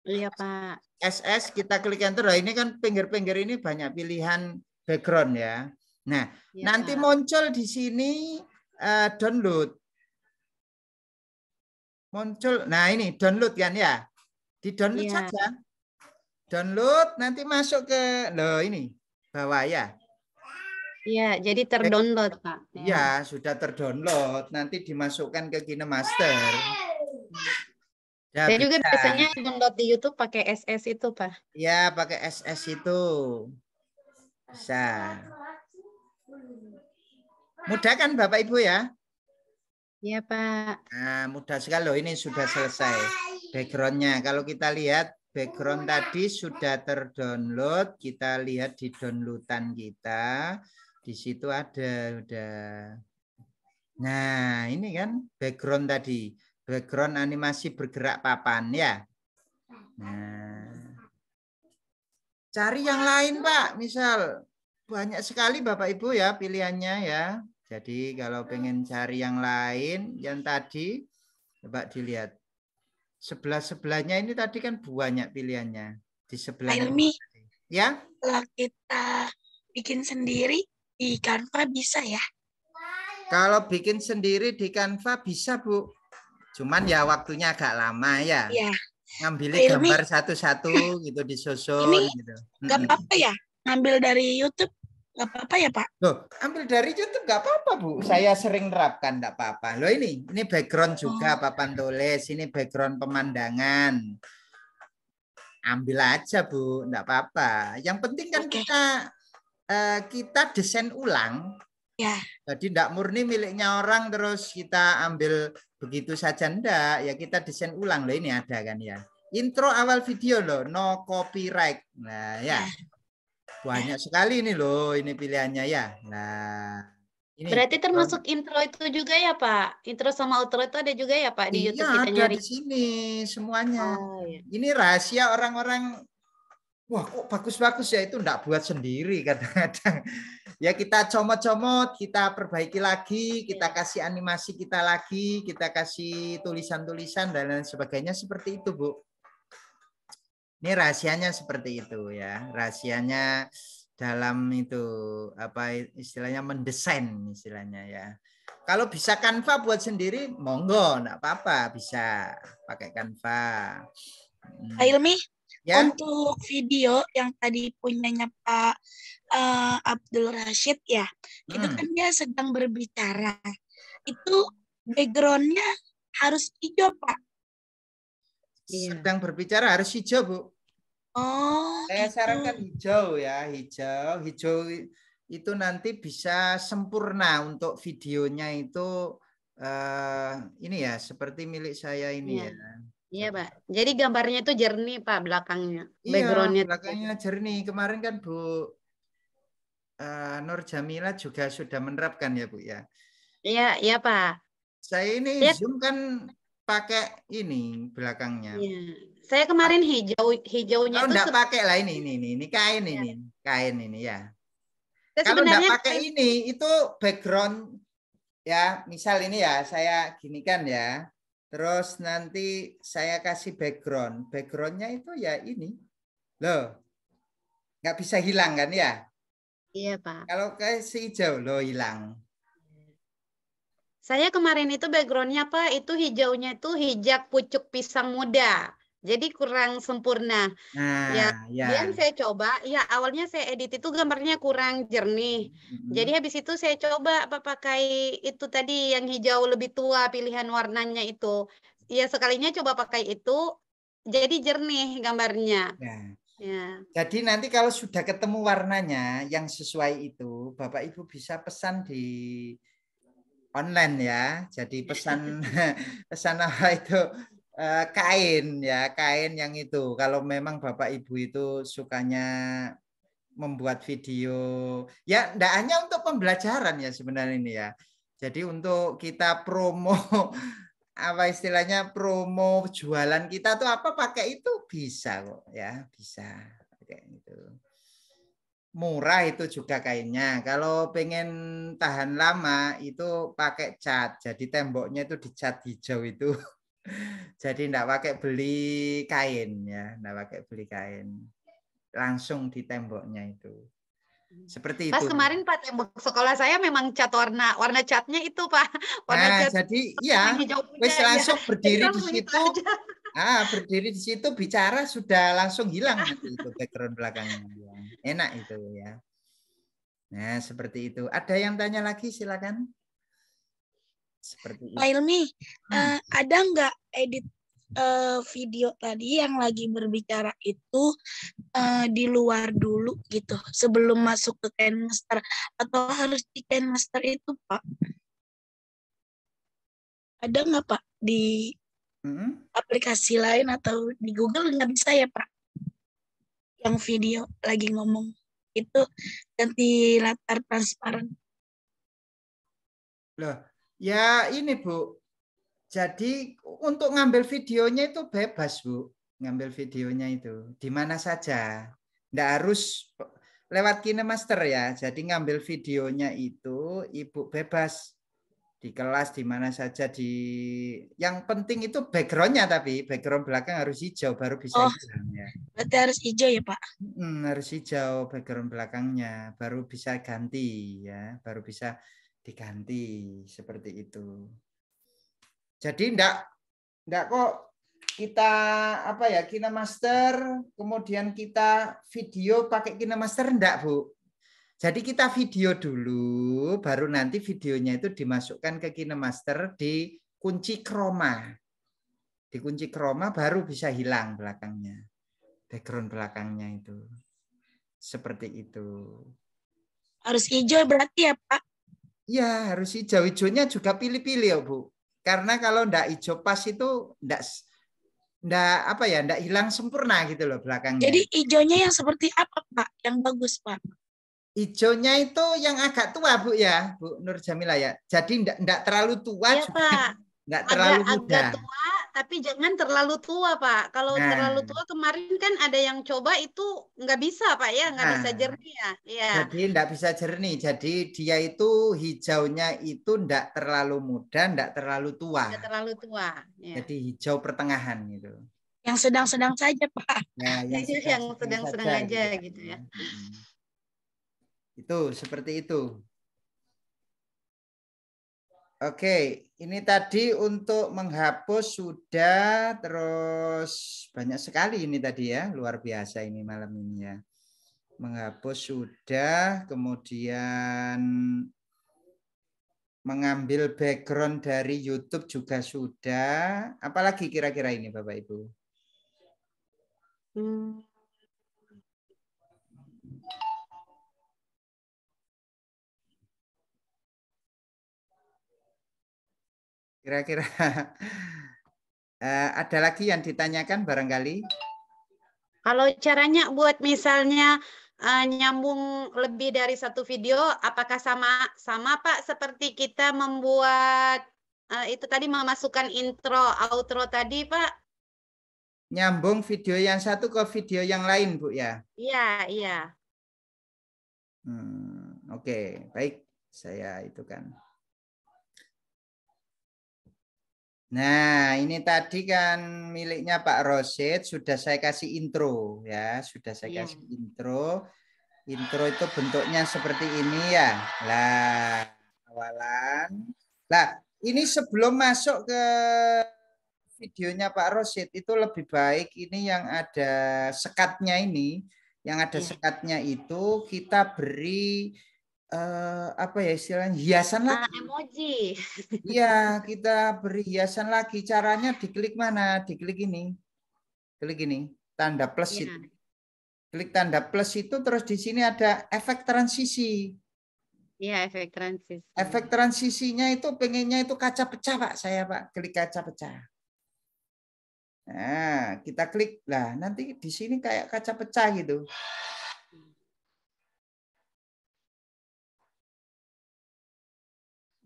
Iya Pak. SS kita klik enter. Nah, ini kan pinggir-pinggir ini banyak pilihan background ya. Nah, ya. nanti muncul di sini uh, download. Muncul. Nah, ini download kan ya. Di download yeah. saja. Download nanti masuk ke lo ini bawah ya. Iya, jadi terdownload, Pak. Iya, ya, sudah terdownload. Nanti dimasukkan ke KineMaster. Ya, Saya juga biasanya download di YouTube pakai SS itu, Pak. Iya, pakai SS itu. Bisa. Mudah kan Bapak Ibu ya? Iya Pak. Nah, mudah sekali loh ini sudah selesai backgroundnya. Kalau kita lihat background tadi sudah terdownload. Kita lihat di downloadan kita. Di situ ada udah. Nah ini kan background tadi. Background animasi bergerak papan ya. Nah. Cari yang lain Pak. Misal banyak sekali Bapak Ibu ya pilihannya ya. Jadi kalau pengen cari yang lain, yang tadi coba dilihat. Sebelah-sebelahnya ini tadi kan banyak pilihannya. Di sebelah Ya? Kalau kita bikin sendiri di Canva bisa ya? Kalau bikin sendiri di Canva bisa, Bu. Cuman ya waktunya agak lama ya. Iya. Ngambil gambar satu-satu gitu disusun sosok gitu. Enggak apa-apa ya? Ngambil dari YouTube nggak apa-apa ya Pak? Loh, ambil dari YouTube gak apa-apa Bu. Saya sering terapkan gak apa-apa. lo ini, ini background juga oh. papan tulis, ini background pemandangan. Ambil aja Bu, gak apa-apa. Yang penting kan okay. kita uh, kita desain ulang. Ya. Jadi tidak murni miliknya orang terus kita ambil begitu saja ndak ya kita desain ulang loh ini ada kan ya. Intro awal video loh, no copyright. Nah ya, ya banyak sekali ini loh ini pilihannya ya. Nah, ini. Berarti termasuk intro itu juga ya Pak? Intro sama outro itu ada juga ya Pak di iya, YouTube kita nyari? di sini semuanya. Oh, iya. Ini rahasia orang-orang. Wah kok bagus-bagus ya itu enggak buat sendiri *laughs* kadang-kadang. Ya kita comot-comot, kita perbaiki lagi, kita iya. kasih animasi kita lagi, kita kasih tulisan-tulisan dan lain sebagainya seperti itu Bu. Ini rahasianya seperti itu ya. Rahasianya dalam itu apa istilahnya mendesain istilahnya ya. Kalau bisa kanva buat sendiri monggo enggak apa-apa bisa pakai kanva. hmm. Ilmi, ya? untuk video yang tadi punyanya Pak uh, Abdul Rashid ya, hmm. itu kan dia sedang berbicara. Itu backgroundnya harus hijau Pak iya. sedang berbicara harus hijau, Bu. Oh. Saya gitu. sarankan hijau ya, hijau. Hijau itu nanti bisa sempurna untuk videonya itu uh, ini ya seperti milik saya ini iya. ya. Iya, Pak. Jadi gambarnya itu jernih, Pak, belakangnya. Iya, backgroundnya belakangnya itu. jernih. Kemarin kan Bu uh, Nur Jamila juga sudah menerapkan ya, Bu ya. Iya, iya, Pak. Saya ini ya. Zoom kan pakai ini belakangnya. Ya. Saya kemarin hijau hijaunya Kalau pakai lah ini ini ini, ini kain ya. ini, kain ini ya. Saya Kalau tidak pakai saya... ini itu background ya, misal ini ya saya gini kan ya. Terus nanti saya kasih background. Backgroundnya itu ya ini. Loh. Nggak bisa hilang kan ya? Iya, Pak. Kalau si hijau, loh hilang. Saya kemarin itu backgroundnya apa? Itu hijaunya itu hijab pucuk pisang muda. Jadi kurang sempurna. Nah, ya, ya. Yang saya coba, ya awalnya saya edit itu gambarnya kurang jernih. Mm-hmm. Jadi habis itu saya coba apa pakai itu tadi yang hijau lebih tua pilihan warnanya itu. Ya sekalinya coba pakai itu, jadi jernih gambarnya. Nah. Ya. Jadi nanti kalau sudah ketemu warnanya yang sesuai itu, Bapak Ibu bisa pesan di online ya. Jadi pesan *laughs* pesan apa itu eh, kain ya, kain yang itu. Kalau memang Bapak Ibu itu sukanya membuat video ya tidak hanya untuk pembelajaran ya sebenarnya ini ya. Jadi untuk kita promo *laughs* apa istilahnya promo jualan kita tuh apa pakai itu bisa kok ya, bisa kayak gitu murah itu juga kainnya. Kalau pengen tahan lama itu pakai cat. Jadi temboknya itu dicat hijau itu. *laughs* Jadi enggak pakai beli kain ya, enggak pakai beli kain. Langsung di temboknya itu. Hmm. Seperti Pas itu. Mas kemarin Pak tembok sekolah saya memang cat warna warna catnya itu Pak. *laughs* Warna nah, cat jadi iya, wis langsung ya. berdiri di situ. Ah, berdiri di situ bicara sudah langsung hilang itu background belakangnya. Enak itu ya. Nah, seperti itu. Ada yang tanya lagi silakan. Seperti itu. Pak Ilmi, uh, ada nggak edit uh, video tadi yang lagi berbicara itu uh, di luar dulu gitu sebelum masuk ke Ken Master atau harus di Ken Master itu Pak? Ada nggak Pak di hmm? aplikasi lain atau di Google nggak bisa ya Pak? yang video lagi ngomong itu ganti latar transparan. Loh, ya ini Bu. Jadi untuk ngambil videonya itu bebas Bu. Ngambil videonya itu di mana saja. Tidak harus lewat KineMaster ya. Jadi ngambil videonya itu Ibu bebas di kelas di mana saja di yang penting itu backgroundnya tapi background belakang harus hijau baru bisa oh, hilang ya. Berarti harus hijau ya pak? Hmm, harus hijau background belakangnya baru bisa ganti ya baru bisa diganti seperti itu. Jadi ndak ndak kok kita apa ya Kinemaster kemudian kita video pakai Kinemaster ndak bu? Jadi kita video dulu, baru nanti videonya itu dimasukkan ke KineMaster di kunci chroma. Di kunci chroma baru bisa hilang belakangnya. Background belakangnya itu. Seperti itu. Harus hijau berarti ya Pak? Ya harus hijau. Hijaunya juga pilih-pilih ya Bu. Karena kalau ndak hijau pas itu ndak ndak apa ya ndak hilang sempurna gitu loh belakangnya. Jadi hijaunya yang seperti apa Pak? Yang bagus Pak? Ijonya itu yang agak tua Bu ya, Bu Nur Jamila ya. Jadi ndak enggak terlalu tua ya, Pak. Enggak terlalu agak, muda. Agak tua, tapi jangan terlalu tua Pak. Kalau nah. terlalu tua kemarin kan ada yang coba itu nggak bisa Pak ya, nggak nah. bisa jernih ya. ya. Jadi ndak bisa jernih. Jadi dia itu hijaunya itu ndak terlalu muda, ndak terlalu tua. Enggak terlalu tua. Ya. Jadi hijau pertengahan gitu yang sedang-sedang saja pak nah, yang *laughs* sedang-sedang aja gitu. gitu ya. Itu seperti itu. Oke, ini tadi untuk menghapus sudah terus banyak sekali ini tadi ya, luar biasa ini malam ini ya. Menghapus sudah, kemudian mengambil background dari YouTube juga sudah. Apalagi kira-kira ini Bapak Ibu? Hmm, Kira-kira uh, *laughs* ada lagi yang ditanyakan barangkali? Kalau caranya buat misalnya uh, nyambung lebih dari satu video, apakah sama sama Pak seperti kita membuat uh, itu tadi memasukkan intro outro tadi Pak? Nyambung video yang satu ke video yang lain Bu ya? Iya iya. Hmm, Oke okay. baik saya itu kan. Nah, ini tadi kan miliknya Pak Rosid sudah saya kasih intro ya, sudah saya iya. kasih intro. Intro itu bentuknya seperti ini ya. Lah, awalan. Lah, ini sebelum masuk ke videonya Pak Rosid itu lebih baik ini yang ada sekatnya ini, yang ada yeah. sekatnya itu kita beri uh, apa ya istilahnya hiasan lagi. Uh, emoji. Iya, kita beri hiasan lagi. Caranya diklik mana? Diklik ini. Klik ini, tanda plus yeah. itu. Klik tanda plus itu terus di sini ada efek transisi. Iya, efek transisi. Efek transisinya itu pengennya itu kaca pecah, Pak. Saya, Pak, klik kaca pecah. Nah, kita klik. Nah, nanti di sini kayak kaca pecah gitu.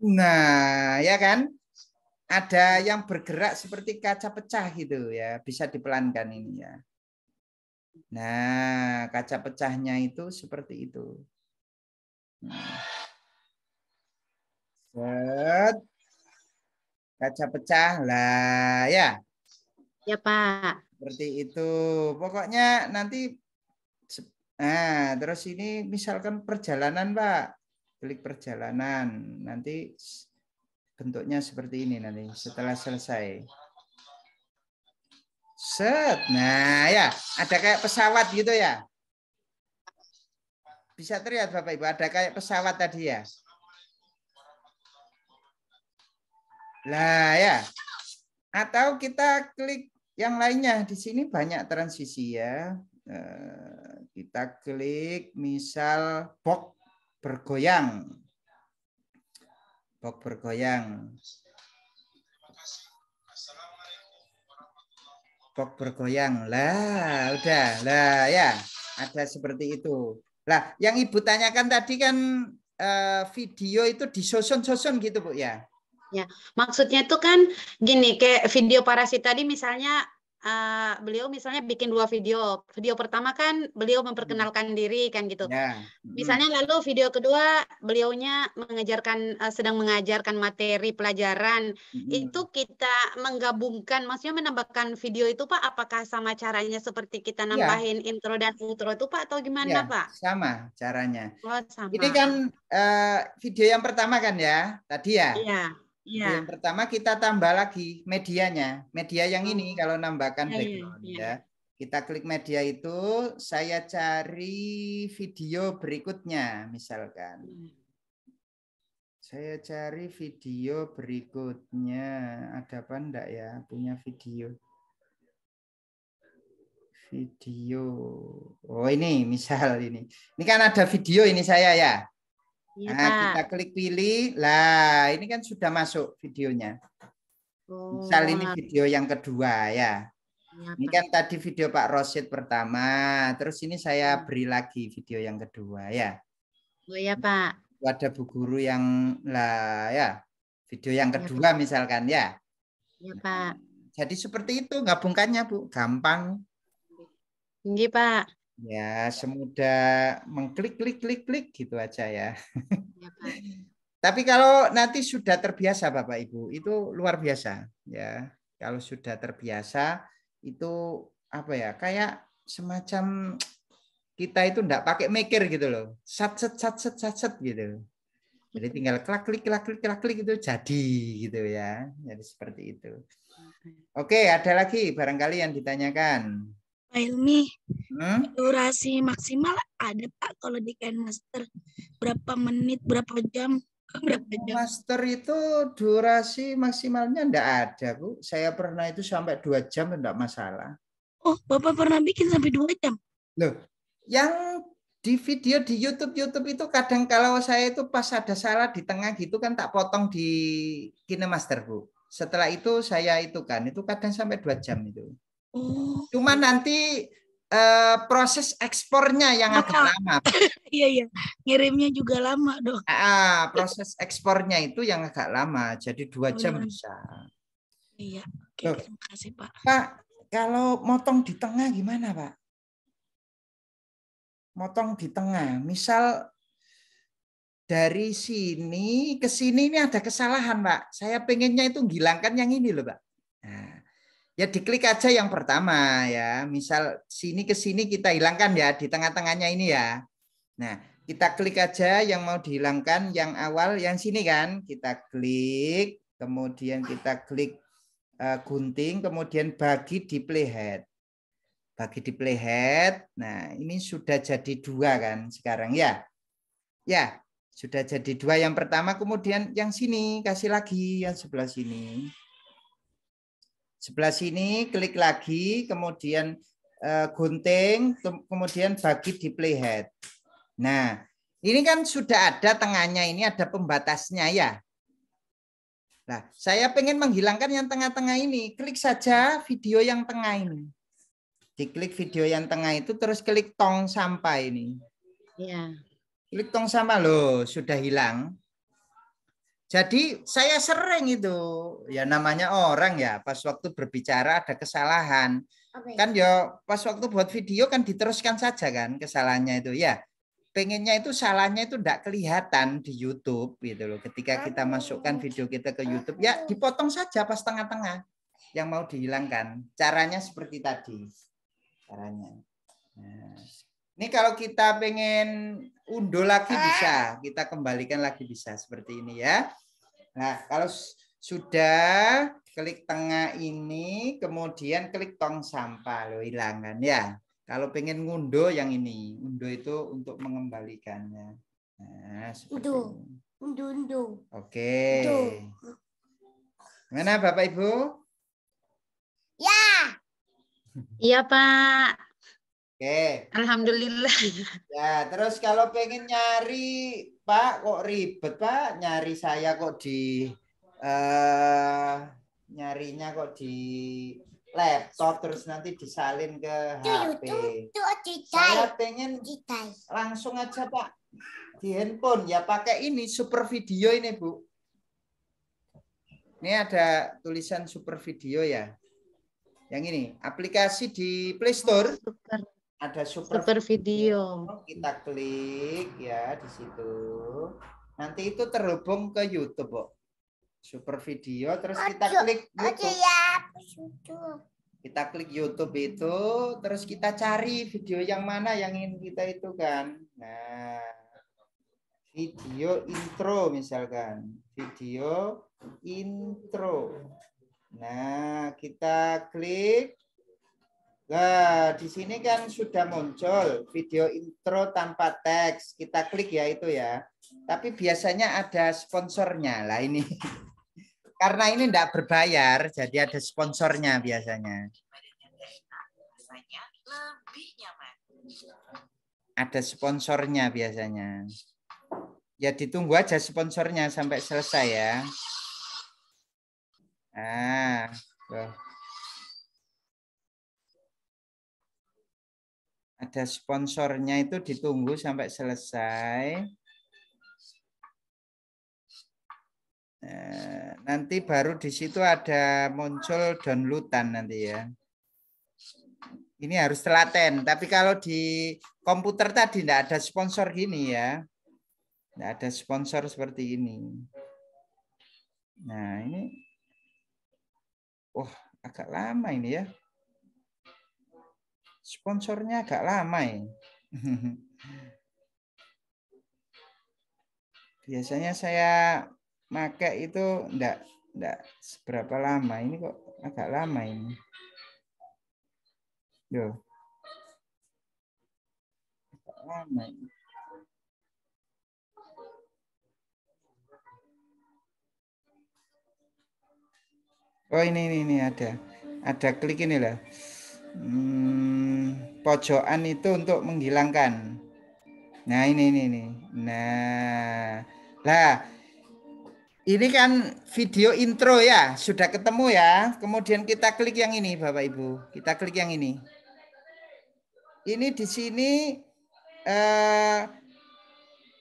Nah, ya kan? Ada yang bergerak seperti kaca pecah gitu ya, bisa dipelankan ini ya. Nah, kaca pecahnya itu seperti itu. Kaca pecah lah ya. Ya, Pak. Seperti itu. Pokoknya nanti Nah, terus ini misalkan perjalanan, Pak klik perjalanan. Nanti bentuknya seperti ini nanti setelah selesai. Set. Nah, ya, ada kayak pesawat gitu ya. Bisa terlihat Bapak Ibu ada kayak pesawat tadi ya. Lah ya. Atau kita klik yang lainnya di sini banyak transisi ya. Eh, kita klik misal box bergoyang. Bok bergoyang. Bok bergoyang. Lah, udah. Lah, ya. Ada seperti itu. Lah, yang Ibu tanyakan tadi kan eh, video itu disusun-susun gitu, Bu, ya? Ya, maksudnya itu kan gini, kayak video parasit tadi misalnya uh, beliau misalnya bikin dua video. Video pertama kan beliau hmm. memperkenalkan hmm. diri kan gitu. Yeah. Hmm. Misalnya lalu video kedua beliaunya mengajarkan uh, sedang mengajarkan materi pelajaran. Hmm. Itu kita menggabungkan maksudnya menambahkan video itu Pak apakah sama caranya seperti kita ya. nambahin yeah. intro dan outro itu Pak atau gimana yeah, Pak? Sama caranya. Oh, sama. Ini kan uh, video yang pertama kan ya tadi ya. Iya. Yeah. Ya. Yang pertama kita tambah lagi medianya, media yang ini oh. kalau nambahkan ya, background ya. ya. Kita klik media itu, saya cari video berikutnya misalkan. Hmm. Saya cari video berikutnya, ada apa enggak ya punya video? Video. Oh ini misal ini. Ini kan ada video ini saya ya. Iya, nah, kita klik pilih. Lah, ini kan sudah masuk videonya. Oh. Misal ini video yang kedua ya. ya ini kan tadi video Pak Rosid pertama, terus ini saya hmm. beri lagi video yang kedua ya. Oh ya Pak. Ada bu guru yang lah ya video yang iya, kedua ya, misalkan ya. Ya Pak. Jadi seperti itu gabungkannya Bu, gampang. Tinggi Pak. Ya, semudah mengklik klik klik klik gitu aja ya. ya Tapi kalau nanti sudah terbiasa Bapak Ibu, itu luar biasa ya. Kalau sudah terbiasa itu apa ya? Kayak semacam kita itu enggak pakai mikir gitu loh. Sat set sat set sat set gitu. Jadi tinggal klik klik klik klik klik klik itu jadi gitu ya. Jadi seperti itu. Oke, ada lagi barangkali yang ditanyakan. Pak Ilmi, hmm? durasi maksimal ada Pak kalau di kain master? Berapa menit, berapa jam? Berapa jam? Master itu durasi maksimalnya enggak ada, Bu. Saya pernah itu sampai dua jam enggak masalah. Oh, Bapak pernah bikin sampai dua jam? Loh, yang di video di YouTube YouTube itu kadang kalau saya itu pas ada salah di tengah gitu kan tak potong di KineMaster Bu. Setelah itu saya itu kan itu kadang sampai dua jam itu. Oh. Cuma nanti uh, proses ekspornya yang oh. agak lama. *laughs* iya iya, ngirimnya juga lama dong. Ah, ah, proses ekspornya itu yang agak lama, jadi dua oh, jam iya. bisa. Iya, oke, terima kasih Pak. Pak, kalau motong di tengah gimana Pak? Motong di tengah, misal dari sini ke sini ini ada kesalahan Pak. Saya pengennya itu hilangkan yang ini loh Pak. Nah. Ya diklik aja yang pertama ya. Misal sini ke sini kita hilangkan ya di tengah-tengahnya ini ya. Nah, kita klik aja yang mau dihilangkan yang awal yang sini kan. Kita klik, kemudian kita klik eh, gunting, kemudian bagi di playhead. Bagi di playhead. Nah, ini sudah jadi dua kan sekarang ya. Ya, sudah jadi dua yang pertama kemudian yang sini kasih lagi yang sebelah sini. Sebelah sini klik lagi, kemudian eh, gunting, kemudian bagi di playhead. Nah, ini kan sudah ada tengahnya ini ada pembatasnya ya. Nah, saya pengen menghilangkan yang tengah-tengah ini. Klik saja video yang tengah ini. Diklik video yang tengah itu terus klik tong sampah ini. ya. Klik tong sampah loh, sudah hilang. Jadi saya sering itu ya namanya orang ya pas waktu berbicara ada kesalahan. Okay. Kan ya pas waktu buat video kan diteruskan saja kan kesalahannya itu ya. Pengennya itu salahnya itu tidak kelihatan di YouTube gitu loh. Ketika kita masukkan video kita ke YouTube ya dipotong saja pas tengah-tengah yang mau dihilangkan. Caranya seperti tadi. Caranya. Nah. Ini kalau kita pengen unduh lagi bisa, ah. kita kembalikan lagi bisa seperti ini ya. Nah, kalau sudah klik tengah ini, kemudian klik tong sampah lo hilangkan ya. Kalau pengen ngunduh yang ini, ngunduh itu untuk mengembalikannya. Nah, ngunduh, unduh, Oke. Mana Gimana Bapak Ibu? Ya. Iya Pak. Oke. Alhamdulillah. Ya, terus kalau pengen nyari Pak kok ribet Pak nyari saya kok di uh, nyarinya kok di laptop terus nanti disalin ke HP. Saya pengen langsung aja Pak di handphone ya pakai ini super video ini Bu. Ini ada tulisan super video ya. Yang ini aplikasi di Play Store. Oh, super ada super, super video. video. Kita klik ya di situ. Nanti itu terhubung ke YouTube, Bu. Super video terus kita klik YouTube. YouTube. Ya, kita klik YouTube itu terus kita cari video yang mana yang ingin kita itu kan. Nah, video intro misalkan. Video intro. Nah, kita klik Nah, di sini kan sudah muncul video intro tanpa teks. Kita klik ya itu ya. Tapi biasanya ada sponsornya lah ini. *laughs* Karena ini tidak berbayar, jadi ada sponsornya biasanya. Ada sponsornya biasanya. Ya ditunggu aja sponsornya sampai selesai ya. Ah, tuh. ada sponsornya itu ditunggu sampai selesai. Eh, nanti baru di situ ada muncul downloadan nanti ya. Ini harus telaten, tapi kalau di komputer tadi tidak ada sponsor gini ya. Tidak ada sponsor seperti ini. Nah ini, wah agak lama ini ya sponsornya agak lama ya. Biasanya saya pakai itu enggak enggak seberapa lama. Ini kok agak lama ini. Yo. Agak lama ini. Oh ini ini ini ada ada klik ini lah hmm, pojokan itu untuk menghilangkan. Nah ini ini ini. Nah, lah ini kan video intro ya, sudah ketemu ya. Kemudian kita klik yang ini, Bapak Ibu. Kita klik yang ini. Ini di sini eh,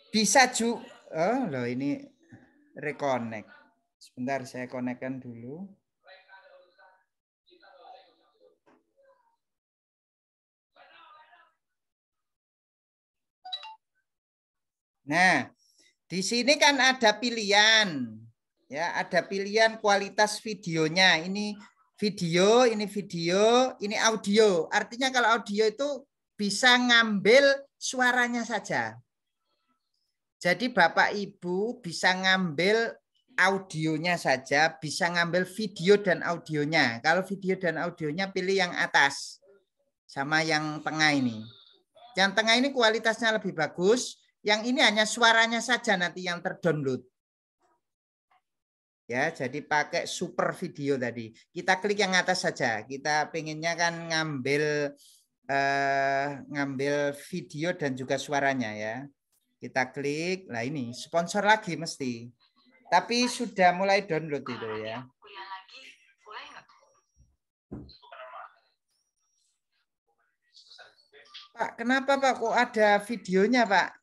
bisa juga. Oh, loh ini reconnect. Sebentar saya konekkan dulu. Nah, di sini kan ada pilihan. Ya, ada pilihan kualitas videonya. Ini video, ini video, ini audio. Artinya kalau audio itu bisa ngambil suaranya saja. Jadi Bapak Ibu bisa ngambil audionya saja, bisa ngambil video dan audionya. Kalau video dan audionya pilih yang atas sama yang tengah ini. Yang tengah ini kualitasnya lebih bagus, yang ini hanya suaranya saja nanti yang terdownload. Ya, jadi pakai super video tadi. Kita klik yang atas saja. Kita pengennya kan ngambil eh, ngambil video dan juga suaranya ya. Kita klik. Nah, ini sponsor lagi mesti. Tapi sudah mulai download itu ya. Pak, kenapa Pak kok ada videonya Pak?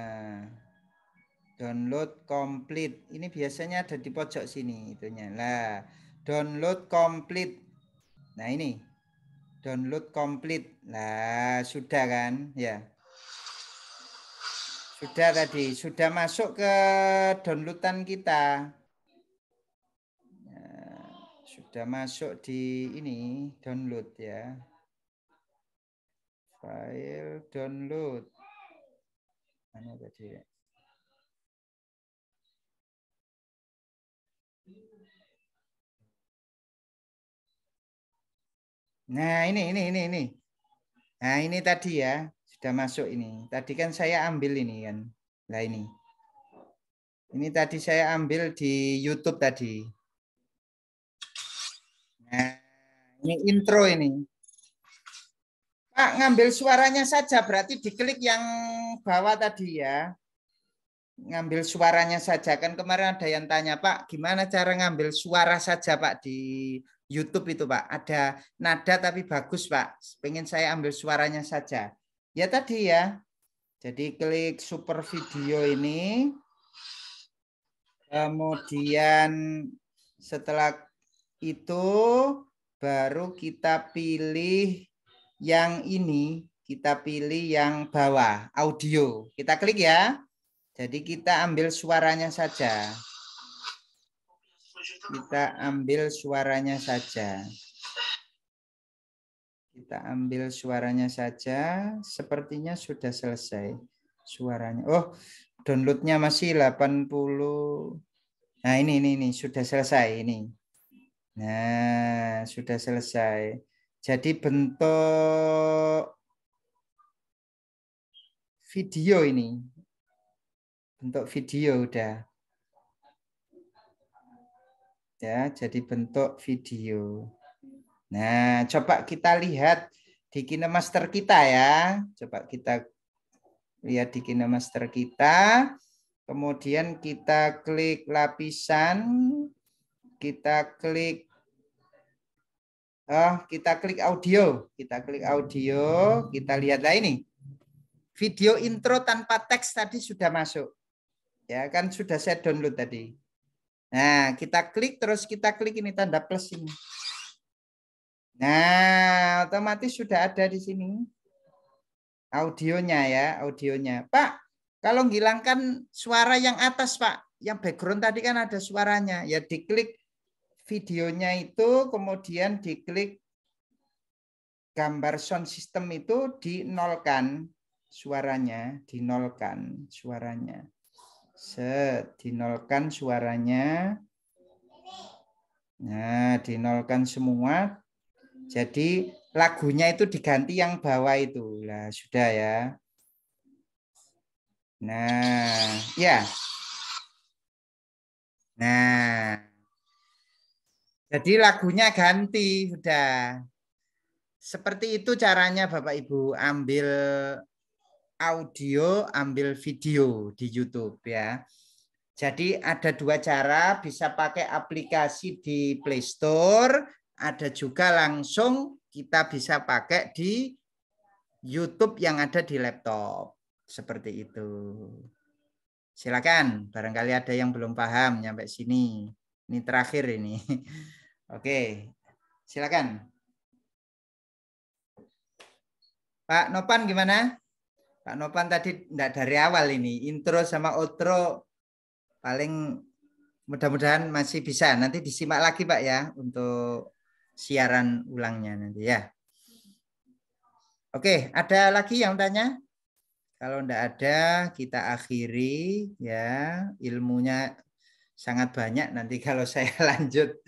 download complete. Ini biasanya ada di pojok sini itunya. Lah, download complete. Nah, ini. Download complete. lah sudah kan? Ya. Sudah tadi, sudah masuk ke downloadan kita. Ya, sudah masuk di ini download ya. File download. Mana tadi ya? Nah, ini ini ini ini. Nah, ini tadi ya, sudah masuk ini. Tadi kan saya ambil ini kan. Nah, ini. Ini tadi saya ambil di YouTube tadi. Nah, ini intro ini. Pak, ngambil suaranya saja berarti diklik yang bawah tadi ya. Ngambil suaranya saja kan kemarin ada yang tanya, Pak, gimana cara ngambil suara saja Pak di YouTube itu Pak. Ada nada tapi bagus Pak. Pengen saya ambil suaranya saja. Ya tadi ya. Jadi klik super video ini. Kemudian setelah itu baru kita pilih yang ini. Kita pilih yang bawah, audio. Kita klik ya. Jadi kita ambil suaranya saja. Kita ambil suaranya saja. Kita ambil suaranya saja. Sepertinya sudah selesai suaranya. Oh, downloadnya masih 80. Nah, ini, ini, ini. Sudah selesai ini. Nah, sudah selesai. Jadi bentuk video ini. Bentuk video udah ya jadi bentuk video. Nah, coba kita lihat di KineMaster kita ya. Coba kita lihat di KineMaster kita. Kemudian kita klik lapisan, kita klik Oh, kita klik audio, kita klik audio, kita lihatlah ini. Video intro tanpa teks tadi sudah masuk. Ya kan sudah saya download tadi. Nah, kita klik terus kita klik ini tanda plus ini. Nah, otomatis sudah ada di sini audionya ya, audionya. Pak, kalau hilangkan suara yang atas, Pak, yang background tadi kan ada suaranya. Ya diklik videonya itu, kemudian diklik gambar sound system itu dinolkan suaranya, dinolkan suaranya. Set, dinolkan suaranya. Nah, dinolkan semua. Jadi lagunya itu diganti yang bawah itu. Nah, sudah ya. Nah, ya. Nah. Jadi lagunya ganti sudah. Seperti itu caranya Bapak Ibu ambil audio, ambil video di YouTube ya. Jadi ada dua cara, bisa pakai aplikasi di Play Store, ada juga langsung kita bisa pakai di YouTube yang ada di laptop. Seperti itu. Silakan, barangkali ada yang belum paham nyampe sini. Ini terakhir ini. *laughs* Oke, silakan. Pak Nopan gimana? Kak Nopan tadi enggak dari awal ini, intro sama outro paling mudah-mudahan masih bisa. Nanti disimak lagi Pak ya untuk siaran ulangnya nanti ya. Oke, ada lagi yang tanya? Kalau enggak ada, kita akhiri ya. Ilmunya sangat banyak nanti *laughs* kalau saya lanjut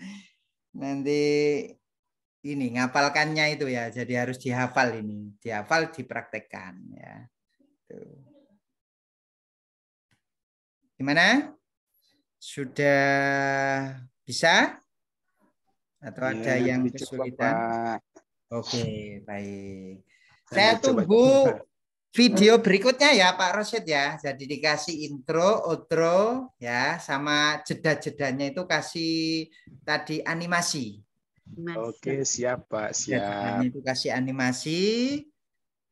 nanti ini ngapalkannya itu ya. Jadi harus dihafal ini, dihafal dipraktekkan ya. Gitu. Gimana? Sudah bisa? Atau ya, ada yang kesulitan? Oke, baik. Saya, Saya tunggu coba. video berikutnya ya Pak Rosid ya. Jadi dikasih intro, outro ya sama jeda-jedanya itu kasih tadi animasi. Oke, siap Pak, siap. Jadi, itu kasih animasi,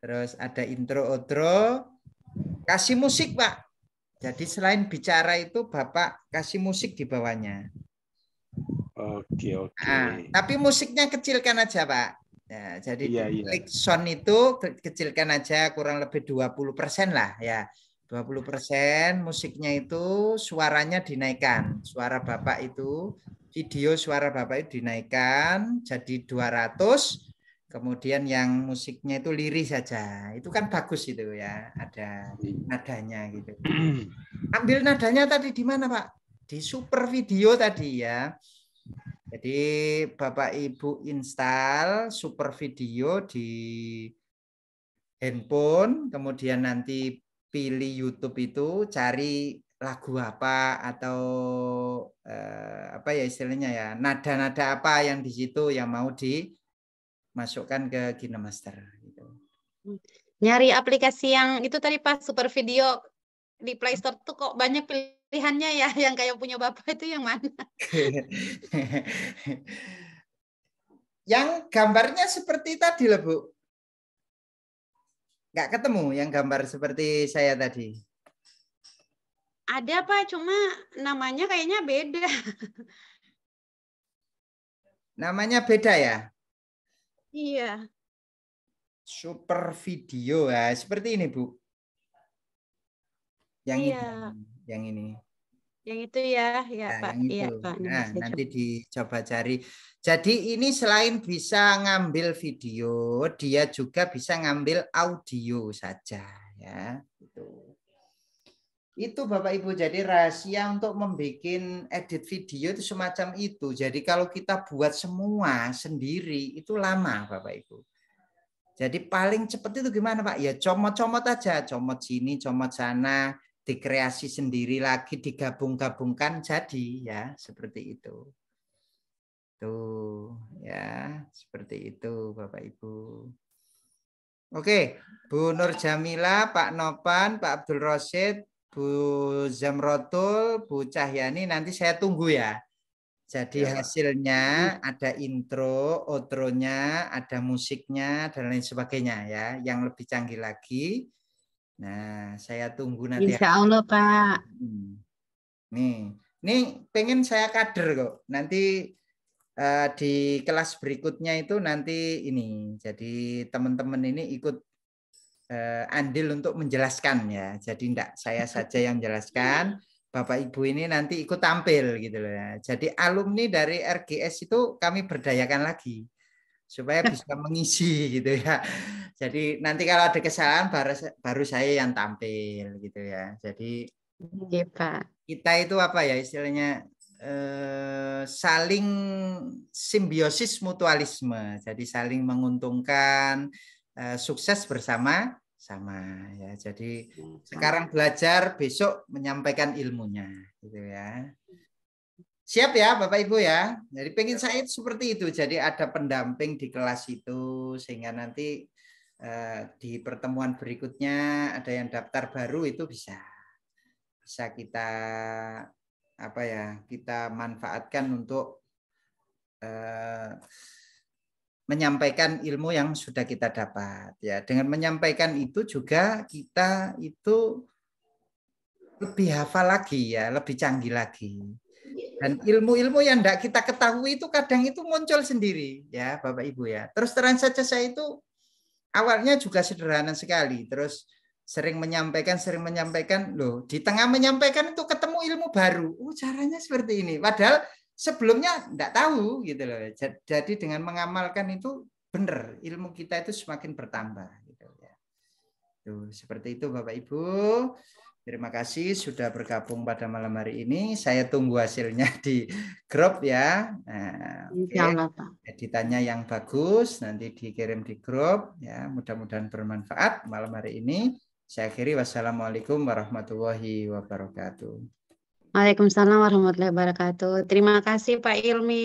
terus ada intro, outro, Kasih musik, Pak. Jadi selain bicara itu Bapak kasih musik di bawahnya. Oke, oke. Nah, tapi musiknya kecilkan aja, Pak. ya, jadi iya, iya. klik sound itu kecilkan aja kurang lebih 20% lah ya. 20% musiknya itu suaranya dinaikkan. Suara Bapak itu video suara Bapak itu dinaikkan jadi 200 Kemudian yang musiknya itu lirih saja. Itu kan bagus itu ya, ada nadanya gitu. *clears throat* Ambil nadanya tadi di mana, Pak? Di super video tadi ya. Jadi Bapak Ibu install super video di handphone, kemudian nanti pilih YouTube itu, cari lagu apa atau eh, apa ya istilahnya ya nada-nada apa yang di situ yang mau di masukkan ke kinemaster. Gitu. Hmm. Nyari aplikasi yang itu tadi pas super video di Play Store tuh kok banyak pilihannya ya *laughs* yang kayak punya bapak itu yang mana? *laughs* yang gambarnya seperti tadi loh bu, nggak ketemu yang gambar seperti saya tadi. Ada pak, cuma namanya kayaknya beda. *laughs* Namanya beda ya? Iya. Super video ya, seperti ini Bu. Yang iya. ini, yang ini. Yang itu ya, ya nah, Pak. Iya Pak. Nah, nanti coba. dicoba cari. Jadi ini selain bisa ngambil video, dia juga bisa ngambil audio saja ya. Itu. Itu Bapak Ibu, jadi rahasia untuk membuat edit video itu semacam itu. Jadi kalau kita buat semua sendiri itu lama Bapak Ibu. Jadi paling cepat itu gimana Pak? Ya comot-comot aja, comot sini, comot sana, dikreasi sendiri lagi, digabung-gabungkan jadi ya seperti itu. Tuh ya seperti itu Bapak Ibu. Oke, Bu Nur Jamila, Pak Nopan, Pak Abdul Rosid, Bu Zamrotul, Bu Cahyani nanti saya tunggu ya. Jadi ya. hasilnya hmm. ada intro, outro-nya, ada musiknya dan lain sebagainya ya, yang lebih canggih lagi. Nah, saya tunggu nanti. Insya Allah Pak. Hmm. Nih, nih pengen saya kader kok. Nanti uh, di kelas berikutnya itu nanti ini. Jadi teman-teman ini ikut Eh, andil untuk menjelaskan ya. Jadi tidak saya saja yang jelaskan, Bapak Ibu ini nanti ikut tampil gitu loh. Ya. Jadi alumni dari RGS itu kami berdayakan lagi supaya *laughs* bisa mengisi gitu ya. Jadi nanti kalau ada kesalahan baru baru saya yang tampil gitu ya. Jadi ya, Pak. kita itu apa ya istilahnya eh, saling simbiosis mutualisme. Jadi saling menguntungkan, eh, sukses bersama sama ya. Jadi hmm. sekarang belajar, besok menyampaikan ilmunya gitu ya. Siap ya Bapak Ibu ya. Jadi pengen saya seperti itu. Jadi ada pendamping di kelas itu sehingga nanti eh, di pertemuan berikutnya ada yang daftar baru itu bisa bisa kita apa ya kita manfaatkan untuk eh, menyampaikan ilmu yang sudah kita dapat ya dengan menyampaikan itu juga kita itu lebih hafal lagi ya lebih canggih lagi dan ilmu-ilmu yang tidak kita ketahui itu kadang itu muncul sendiri ya Bapak Ibu ya terus terang saja saya itu awalnya juga sederhana sekali terus sering menyampaikan sering menyampaikan loh di tengah menyampaikan itu ketemu ilmu baru oh caranya seperti ini padahal sebelumnya enggak tahu gitu loh. Jadi dengan mengamalkan itu benar ilmu kita itu semakin bertambah gitu ya. Tuh, seperti itu Bapak Ibu. Terima kasih sudah bergabung pada malam hari ini. Saya tunggu hasilnya *laughs* di grup ya. Nah, okay. Editannya yang bagus nanti dikirim di grup ya. Mudah-mudahan bermanfaat malam hari ini. Saya akhiri wassalamualaikum warahmatullahi wabarakatuh. Waalaikumsalam warahmatullahi wabarakatuh. Terima kasih Pak Ilmi.